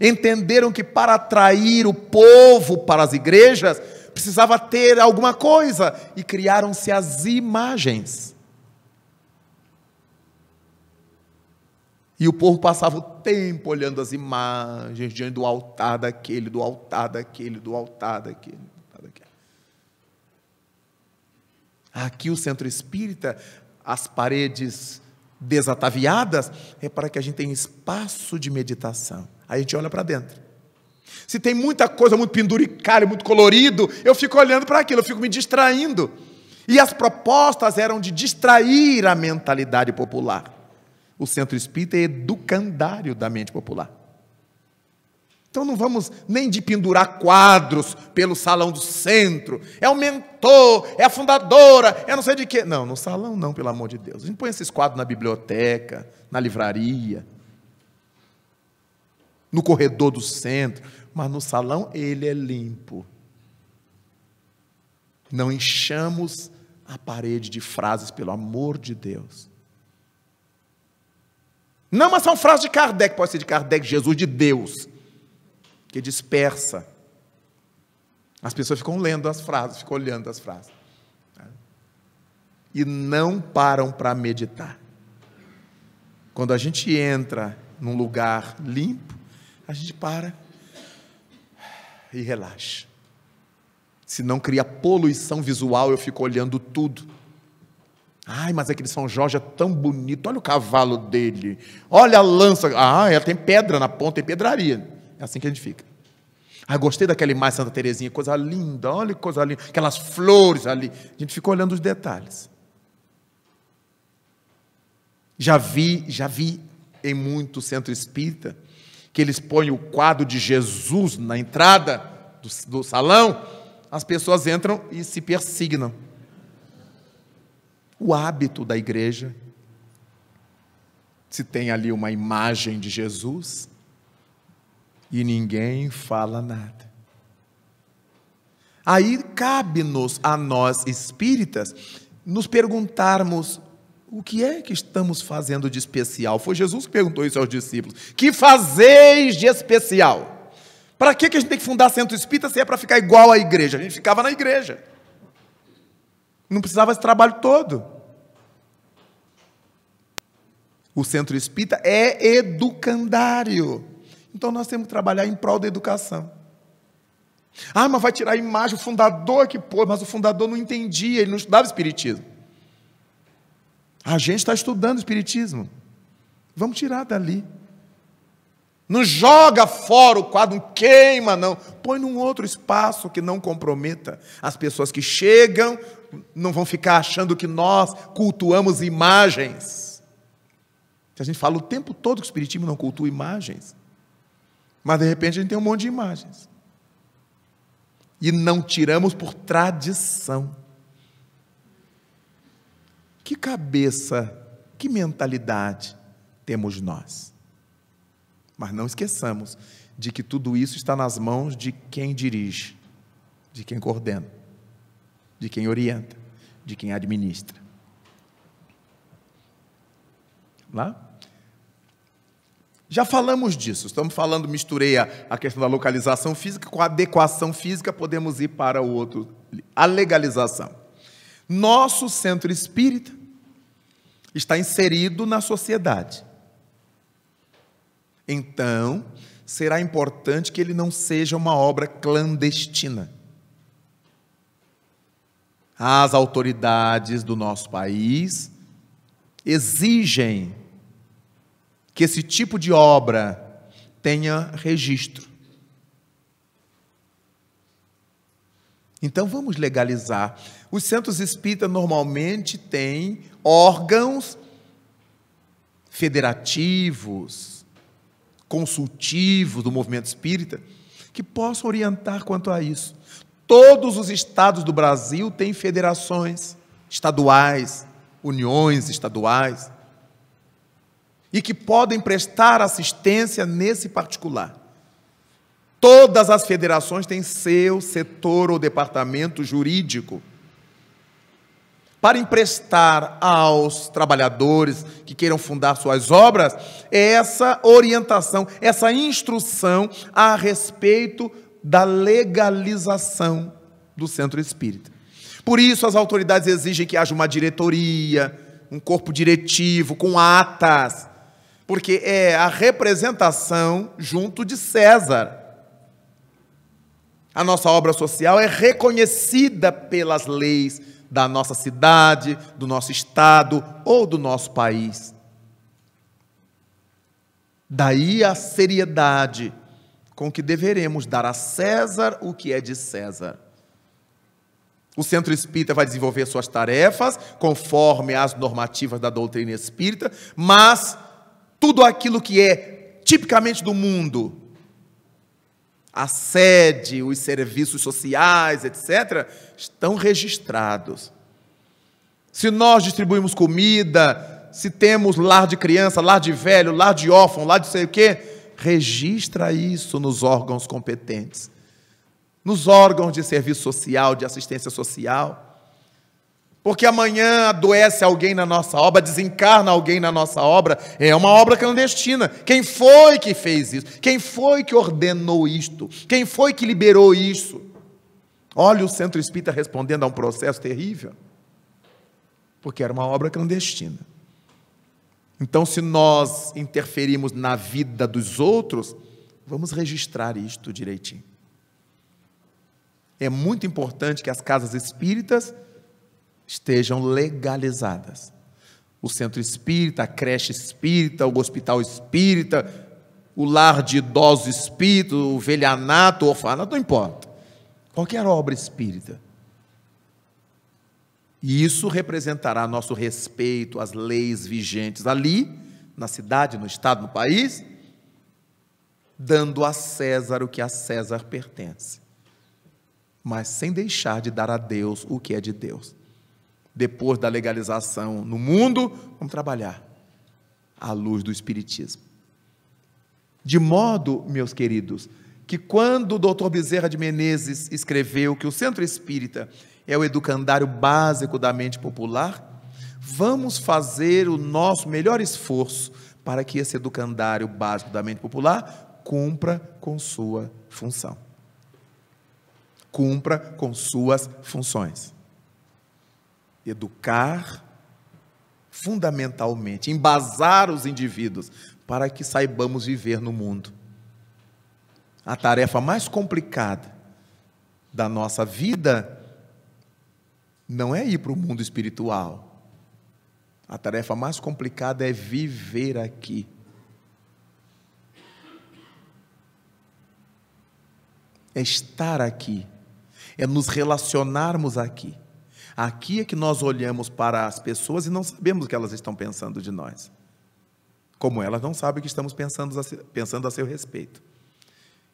entenderam que para atrair o povo para as igrejas, precisava ter alguma coisa e criaram-se as imagens. E o povo passava o tempo olhando as imagens diante do altar daquele, do altar daquele, do altar daquele. Aqui o centro espírita, as paredes desataviadas, é para que a gente tenha espaço de meditação. Aí a gente olha para dentro. Se tem muita coisa, muito penduricalho, muito colorido, eu fico olhando para aquilo, eu fico me distraindo. E as propostas eram de distrair a mentalidade popular. O centro espírita é educandário da mente popular. Então não vamos nem de pendurar quadros pelo salão do centro. É o mentor, é a fundadora, é não sei de quê. Não, no salão não, pelo amor de Deus. A gente põe esses quadros na biblioteca, na livraria no corredor do centro, mas no salão ele é limpo. Não enchamos a parede de frases, pelo amor de Deus. Não, mas são frases de Kardec, pode ser de Kardec, Jesus de Deus, que dispersa. As pessoas ficam lendo as frases, ficam olhando as frases. E não param para meditar. Quando a gente entra num lugar limpo, a gente para e relaxa. Se não cria poluição visual, eu fico olhando tudo. Ai, mas aquele São Jorge é tão bonito. Olha o cavalo dele. Olha a lança. Ah, ela tem pedra na ponta, tem pedraria. É assim que a gente fica. Ah, gostei daquela imagem de Santa Terezinha, coisa linda, olha que coisa linda, aquelas flores ali. A gente fica olhando os detalhes. Já vi, já vi em muito centro espírita que eles põem o quadro de Jesus na entrada do, do salão, as pessoas entram e se persignam. O hábito da igreja, se tem ali uma imagem de Jesus e ninguém fala nada. Aí cabe-nos, a nós espíritas, nos perguntarmos o que é que estamos fazendo de especial? Foi Jesus que perguntou isso aos discípulos. Que fazeis de especial? Para que a gente tem que fundar centro espírita se é para ficar igual à igreja? A gente ficava na igreja. Não precisava esse trabalho todo. O centro espírita é educandário. Então nós temos que trabalhar em prol da educação. Ah, mas vai tirar a imagem, o fundador que pô, mas o fundador não entendia, ele não estudava espiritismo. A gente está estudando Espiritismo. Vamos tirar dali. Não joga fora o quadro, não queima, não. Põe num outro espaço que não comprometa. As pessoas que chegam não vão ficar achando que nós cultuamos imagens. A gente fala o tempo todo que o Espiritismo não cultua imagens. Mas de repente a gente tem um monte de imagens. E não tiramos por tradição. Que cabeça, que mentalidade temos nós? Mas não esqueçamos de que tudo isso está nas mãos de quem dirige, de quem coordena, de quem orienta, de quem administra. Lá? Já falamos disso, estamos falando, misturei a, a, questão da localização física com a adequação física, podemos ir para o outro, a legalização. Nosso centro espírita está inserido na sociedade. Então, será importante que ele não seja uma obra clandestina. As autoridades do nosso país exigem que esse tipo de obra tenha registro. Então vamos legalizar. Os centros espíritas normalmente têm órgãos federativos, consultivos do movimento espírita, que possam orientar quanto a isso. Todos os estados do Brasil têm federações estaduais, uniões estaduais, e que podem prestar assistência nesse particular. Todas as federações têm seu setor ou departamento jurídico para emprestar aos trabalhadores que queiram fundar suas obras, é essa orientação, essa instrução a respeito da legalização do centro espírita. Por isso, as autoridades exigem que haja uma diretoria, um corpo diretivo, com atas, porque é a representação junto de César. A nossa obra social é reconhecida pelas leis, da nossa cidade, do nosso estado ou do nosso país. Daí a seriedade com que deveremos dar a César o que é de César. O centro espírita vai desenvolver suas tarefas conforme as normativas da doutrina espírita, mas tudo aquilo que é tipicamente do mundo, a sede, os serviços sociais, etc., estão registrados. Se nós distribuímos comida, se temos lar de criança, lar de velho, lar de órfão, lar de sei o quê, registra isso nos órgãos competentes, nos órgãos de serviço social, de assistência social. Porque amanhã adoece alguém na nossa obra, desencarna alguém na nossa obra, é uma obra clandestina. Quem foi que fez isso? Quem foi que ordenou isto? Quem foi que liberou isso? Olha o centro espírita respondendo a um processo terrível, porque era uma obra clandestina. Então, se nós interferimos na vida dos outros, vamos registrar isto direitinho. É muito importante que as casas espíritas estejam legalizadas. O centro espírita, a creche espírita, o hospital espírita, o lar de idosos espírita, o velhanato, o orfanato, não importa. Qualquer obra espírita. E isso representará nosso respeito às leis vigentes ali, na cidade, no estado, no país, dando a César o que a César pertence, mas sem deixar de dar a Deus o que é de Deus depois da legalização no mundo, vamos trabalhar à luz do Espiritismo. De modo, meus queridos, que quando o doutor Bezerra de Menezes escreveu que o centro espírita é o educandário básico da mente popular, vamos fazer o nosso melhor esforço para que esse educandário básico da mente popular cumpra com sua função. Cumpra com suas funções educar fundamentalmente, embasar os indivíduos para que saibamos viver no mundo. A tarefa mais complicada da nossa vida não é ir para o mundo espiritual. A tarefa mais complicada é viver aqui. É estar aqui. É nos relacionarmos aqui. Aqui é que nós olhamos para as pessoas e não sabemos o que elas estão pensando de nós. Como elas não sabem o que estamos pensando a, pensando a seu respeito.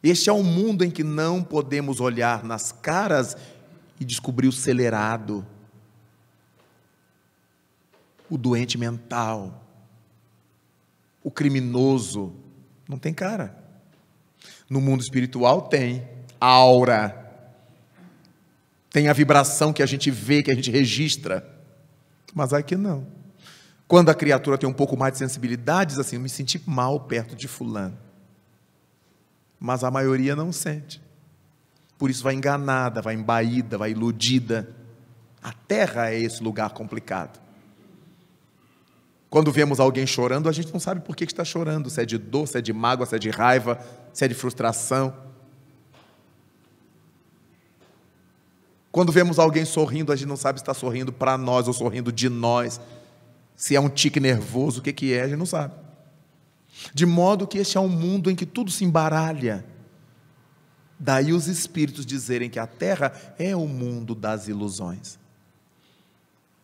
Este é um mundo em que não podemos olhar nas caras e descobrir o celerado, o doente mental, o criminoso. Não tem cara. No mundo espiritual tem aura. Tem a vibração que a gente vê, que a gente registra. Mas aqui não. Quando a criatura tem um pouco mais de sensibilidade, diz assim: eu me senti mal perto de Fulano. Mas a maioria não sente. Por isso vai enganada, vai embaída, vai iludida. A terra é esse lugar complicado. Quando vemos alguém chorando, a gente não sabe por que está chorando, se é de dor, se é de mágoa, se é de raiva, se é de frustração. Quando vemos alguém sorrindo, a gente não sabe se está sorrindo para nós ou sorrindo de nós. Se é um tique nervoso, o que, que é, a gente não sabe. De modo que este é um mundo em que tudo se embaralha. Daí os espíritos dizerem que a terra é o mundo das ilusões.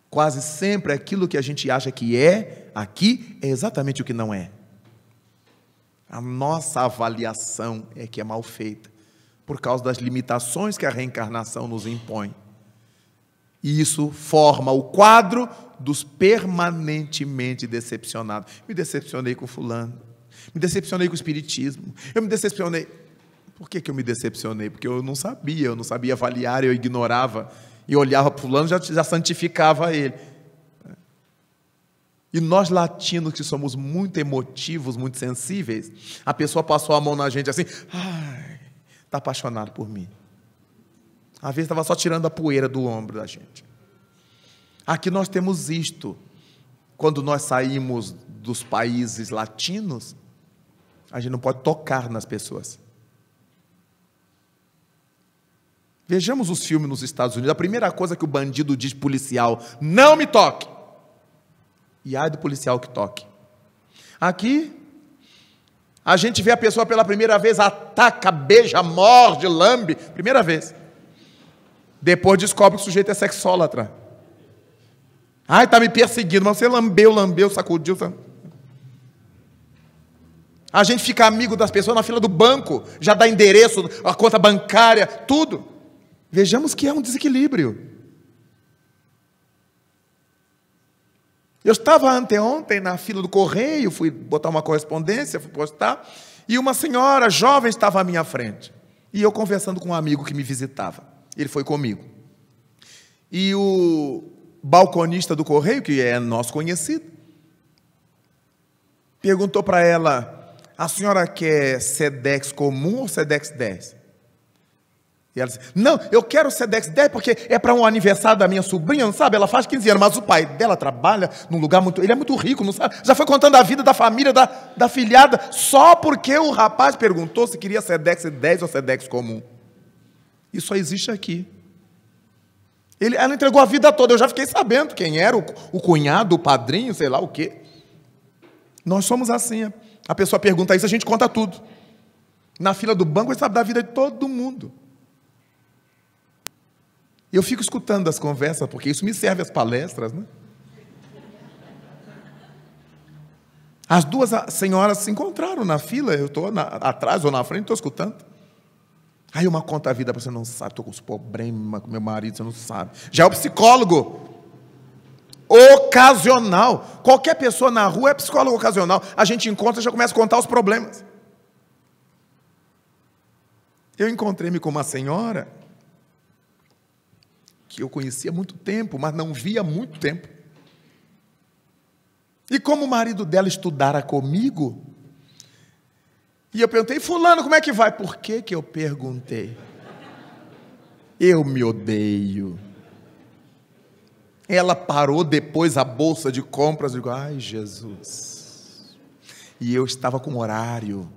Quase sempre aquilo que a gente acha que é aqui é exatamente o que não é. A nossa avaliação é que é mal feita por causa das limitações que a reencarnação nos impõe. E isso forma o quadro dos permanentemente decepcionados. Me decepcionei com fulano, me decepcionei com o espiritismo, eu me decepcionei. Por que, que eu me decepcionei? Porque eu não sabia, eu não sabia avaliar, eu ignorava. E olhava para fulano, já, já santificava ele. E nós latinos que somos muito emotivos, muito sensíveis, a pessoa passou a mão na gente assim, ai, está apaixonado por mim. Às vezes estava só tirando a poeira do ombro da gente. Aqui nós temos isto. Quando nós saímos dos países latinos, a gente não pode tocar nas pessoas. Vejamos os filmes nos Estados Unidos. A primeira coisa que o bandido diz policial: não me toque. E ai do policial que toque. Aqui, a gente vê a pessoa pela primeira vez, ataca, beija, morde, lambe, primeira vez. Depois descobre que o sujeito é sexólatra. Ai, está me perseguindo, mas você lambeu, lambeu, sacudiu. A gente fica amigo das pessoas na fila do banco, já dá endereço, a conta bancária, tudo. Vejamos que é um desequilíbrio. Eu estava anteontem na fila do correio, fui botar uma correspondência, fui postar, e uma senhora jovem estava à minha frente. E eu conversando com um amigo que me visitava. Ele foi comigo. E o balconista do correio, que é nosso conhecido, perguntou para ela: a senhora quer SEDEX comum ou SEDEX 10? E ela disse: Não, eu quero o SEDEX 10 porque é para um aniversário da minha sobrinha, não sabe? Ela faz 15 anos, mas o pai dela trabalha num lugar muito. Ele é muito rico, não sabe? Já foi contando a vida da família, da, da filhada, só porque o rapaz perguntou se queria SEDEX 10 ou SEDEX comum. Isso só existe aqui. Ele, ela entregou a vida toda, eu já fiquei sabendo quem era, o, o cunhado, o padrinho, sei lá o quê. Nós somos assim. A pessoa pergunta isso, a gente conta tudo. Na fila do banco, a gente sabe da vida de todo mundo. Eu fico escutando as conversas, porque isso me serve às palestras, né? As duas senhoras se encontraram na fila, eu estou atrás ou na frente, estou escutando. Aí uma conta a vida, você não sabe, estou com os problemas com meu marido, você não sabe. Já é o psicólogo. Ocasional. Qualquer pessoa na rua é psicólogo ocasional. A gente encontra e já começa a contar os problemas. Eu encontrei-me com uma senhora que eu conhecia há muito tempo, mas não via há muito tempo. E como o marido dela estudara comigo, e eu perguntei, fulano, como é que vai? Por que, que eu perguntei? Eu me odeio. Ela parou depois a bolsa de compras e digo, ai Jesus. E eu estava com horário.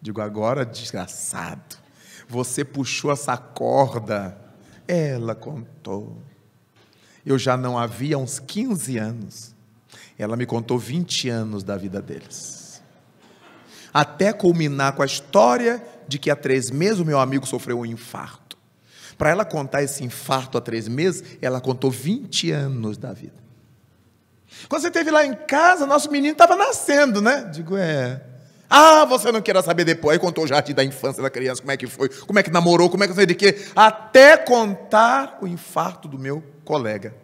Digo, agora desgraçado. Você puxou essa corda ela contou. Eu já não havia uns 15 anos. Ela me contou 20 anos da vida deles. Até culminar com a história de que há três meses o meu amigo sofreu um infarto. Para ela contar esse infarto há três meses, ela contou 20 anos da vida. Quando você esteve lá em casa, nosso menino estava nascendo, né? Digo, é. Ah, você não queira saber depois. Aí contou o jardim da infância da criança, como é que foi, como é que namorou, como é que não sei de quê. Até contar o infarto do meu colega,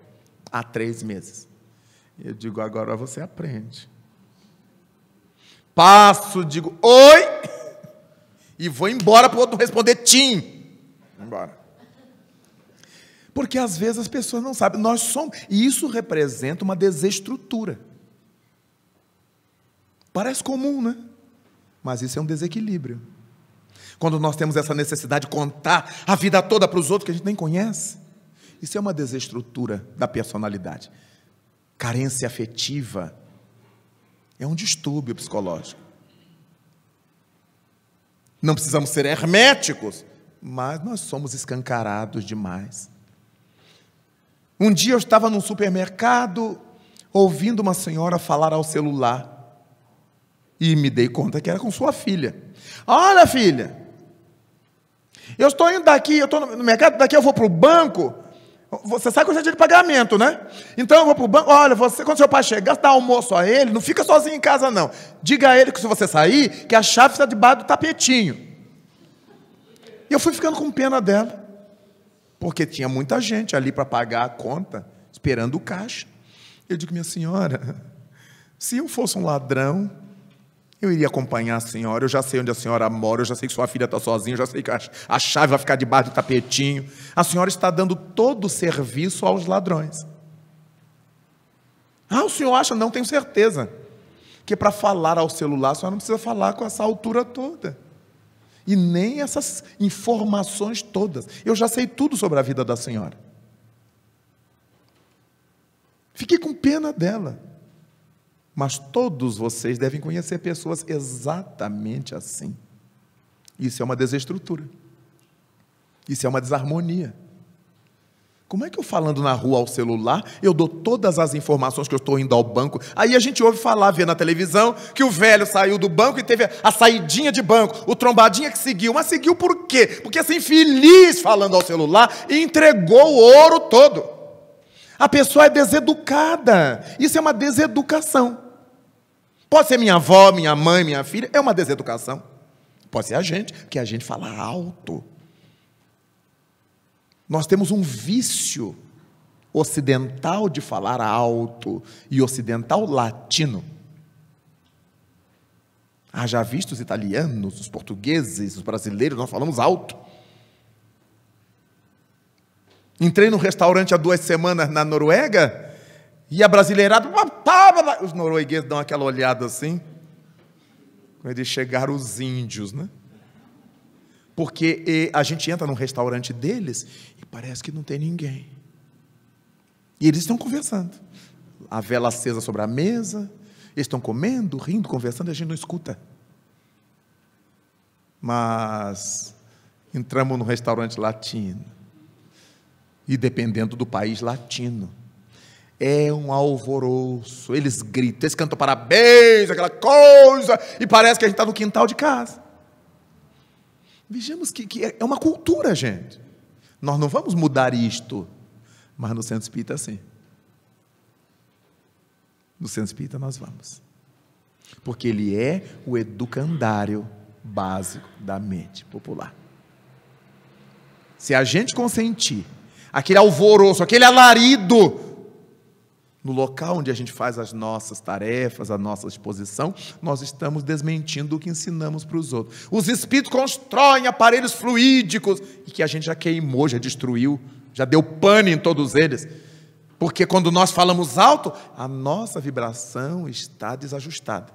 há três meses. Eu digo, agora você aprende. Passo, digo, oi, e vou embora para o outro responder tim. Embora. Porque às vezes as pessoas não sabem, nós somos. E isso representa uma desestrutura. Parece comum, né? Mas isso é um desequilíbrio. Quando nós temos essa necessidade de contar a vida toda para os outros que a gente nem conhece, isso é uma desestrutura da personalidade. Carência afetiva é um distúrbio psicológico. Não precisamos ser herméticos, mas nós somos escancarados demais. Um dia eu estava num supermercado ouvindo uma senhora falar ao celular. E me dei conta que era com sua filha. Olha, filha, eu estou indo daqui, eu estou no mercado, daqui eu vou para o banco. Você sabe que hoje é dia de pagamento, né? Então eu vou para o banco. Olha, você, quando seu pai chegar, dá almoço a ele, não fica sozinho em casa, não. Diga a ele que se você sair, que a chave está debaixo do tapetinho. E eu fui ficando com pena dela, porque tinha muita gente ali para pagar a conta, esperando o caixa. Eu digo, minha senhora, [laughs] se eu fosse um ladrão, eu iria acompanhar a senhora, eu já sei onde a senhora mora, eu já sei que sua filha está sozinha, eu já sei que a chave vai ficar debaixo do tapetinho. A senhora está dando todo o serviço aos ladrões. Ah, o senhor acha? Não tenho certeza. Que para falar ao celular, a senhora não precisa falar com essa altura toda. E nem essas informações todas. Eu já sei tudo sobre a vida da senhora. Fiquei com pena dela. Mas todos vocês devem conhecer pessoas exatamente assim. Isso é uma desestrutura. Isso é uma desarmonia. Como é que eu falando na rua ao celular, eu dou todas as informações que eu estou indo ao banco? Aí a gente ouve falar, vê na televisão, que o velho saiu do banco e teve a saidinha de banco, o trombadinha que seguiu. Mas seguiu por quê? Porque esse assim, infeliz falando ao celular entregou o ouro todo. A pessoa é deseducada. Isso é uma deseducação. Pode ser minha avó, minha mãe, minha filha, é uma deseducação. Pode ser a gente, porque a gente fala alto. Nós temos um vício ocidental de falar alto e ocidental latino. Haja ah, visto os italianos, os portugueses, os brasileiros, nós falamos alto. Entrei num restaurante há duas semanas na Noruega e a brasileirada. Os noruegueses dão aquela olhada assim. Quando eles chegaram, os índios, né? Porque a gente entra num restaurante deles e parece que não tem ninguém. E eles estão conversando. A vela acesa sobre a mesa, eles estão comendo, rindo, conversando, e a gente não escuta. Mas entramos num restaurante latino e dependendo do país latino. É um alvoroço, eles gritam, eles cantam parabéns, aquela coisa, e parece que a gente está no quintal de casa. Vejamos que, que é, é uma cultura, gente. Nós não vamos mudar isto, mas no centro espírita, sim. No centro espírita, nós vamos. Porque ele é o educandário básico da mente popular. Se a gente consentir aquele alvoroço, aquele alarido no local onde a gente faz as nossas tarefas, a nossa disposição, nós estamos desmentindo o que ensinamos para os outros. Os espíritos constroem aparelhos fluídicos e que a gente já queimou, já destruiu, já deu pane em todos eles. Porque quando nós falamos alto, a nossa vibração está desajustada.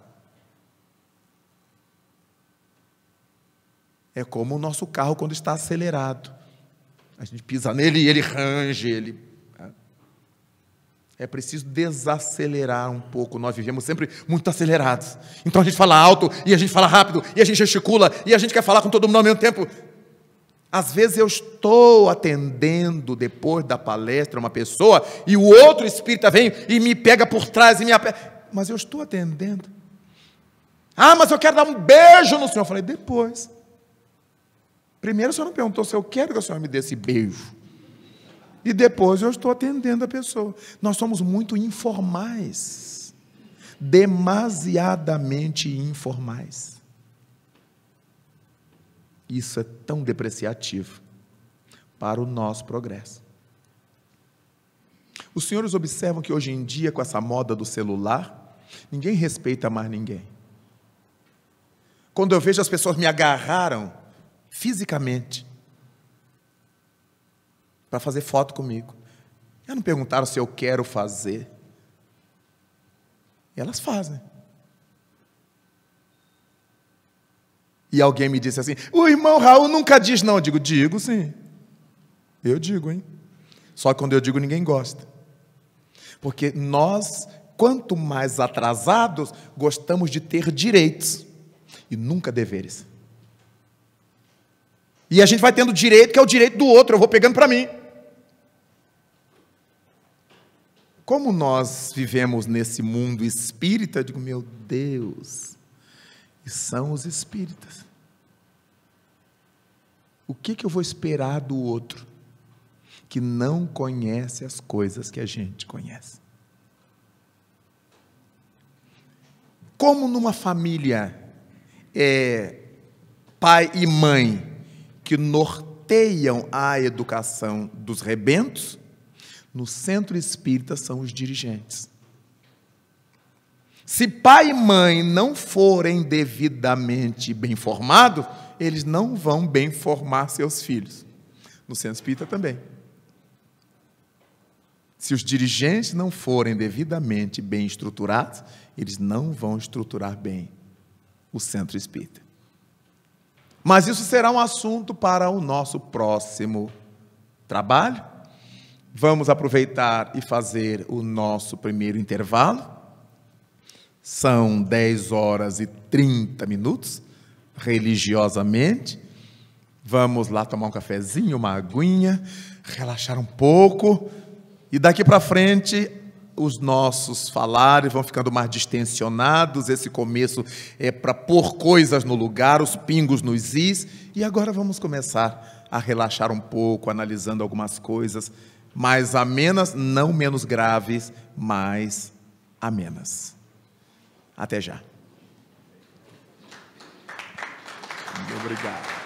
É como o nosso carro quando está acelerado. A gente pisa nele e ele range, ele. Né? É preciso desacelerar um pouco. Nós vivemos sempre muito acelerados. Então a gente fala alto, e a gente fala rápido, e a gente gesticula, e a gente quer falar com todo mundo ao mesmo tempo. Às vezes eu estou atendendo depois da palestra uma pessoa e o outro espírita vem e me pega por trás e me aperta. Mas eu estou atendendo. Ah, mas eu quero dar um beijo no Senhor. Eu falei, depois. Primeiro, o senhor não perguntou se eu quero que o senhor me dê esse beijo. E depois eu estou atendendo a pessoa. Nós somos muito informais. Demasiadamente informais. Isso é tão depreciativo para o nosso progresso. Os senhores observam que hoje em dia, com essa moda do celular, ninguém respeita mais ninguém. Quando eu vejo as pessoas me agarraram, fisicamente, para fazer foto comigo. Elas não perguntaram se eu quero fazer. E elas fazem. E alguém me disse assim: o irmão Raul nunca diz não. Eu digo, digo sim. Eu digo, hein? Só que quando eu digo, ninguém gosta. Porque nós, quanto mais atrasados, gostamos de ter direitos e nunca deveres. E a gente vai tendo direito que é o direito do outro, eu vou pegando para mim. Como nós vivemos nesse mundo espírita, eu digo, meu Deus, e são os espíritas. O que, que eu vou esperar do outro que não conhece as coisas que a gente conhece? Como numa família, é, pai e mãe que norteiam a educação dos rebentos, no centro espírita são os dirigentes. Se pai e mãe não forem devidamente bem formados, eles não vão bem formar seus filhos. No centro espírita também. Se os dirigentes não forem devidamente bem estruturados, eles não vão estruturar bem o centro espírita. Mas isso será um assunto para o nosso próximo trabalho. Vamos aproveitar e fazer o nosso primeiro intervalo. São 10 horas e 30 minutos, religiosamente. Vamos lá tomar um cafezinho, uma aguinha, relaxar um pouco. E daqui para frente, os nossos falares vão ficando mais distensionados, esse começo é para pôr coisas no lugar, os pingos nos is, e agora vamos começar a relaxar um pouco, analisando algumas coisas mais amenas, não menos graves, mas amenas. Até já. Muito obrigado.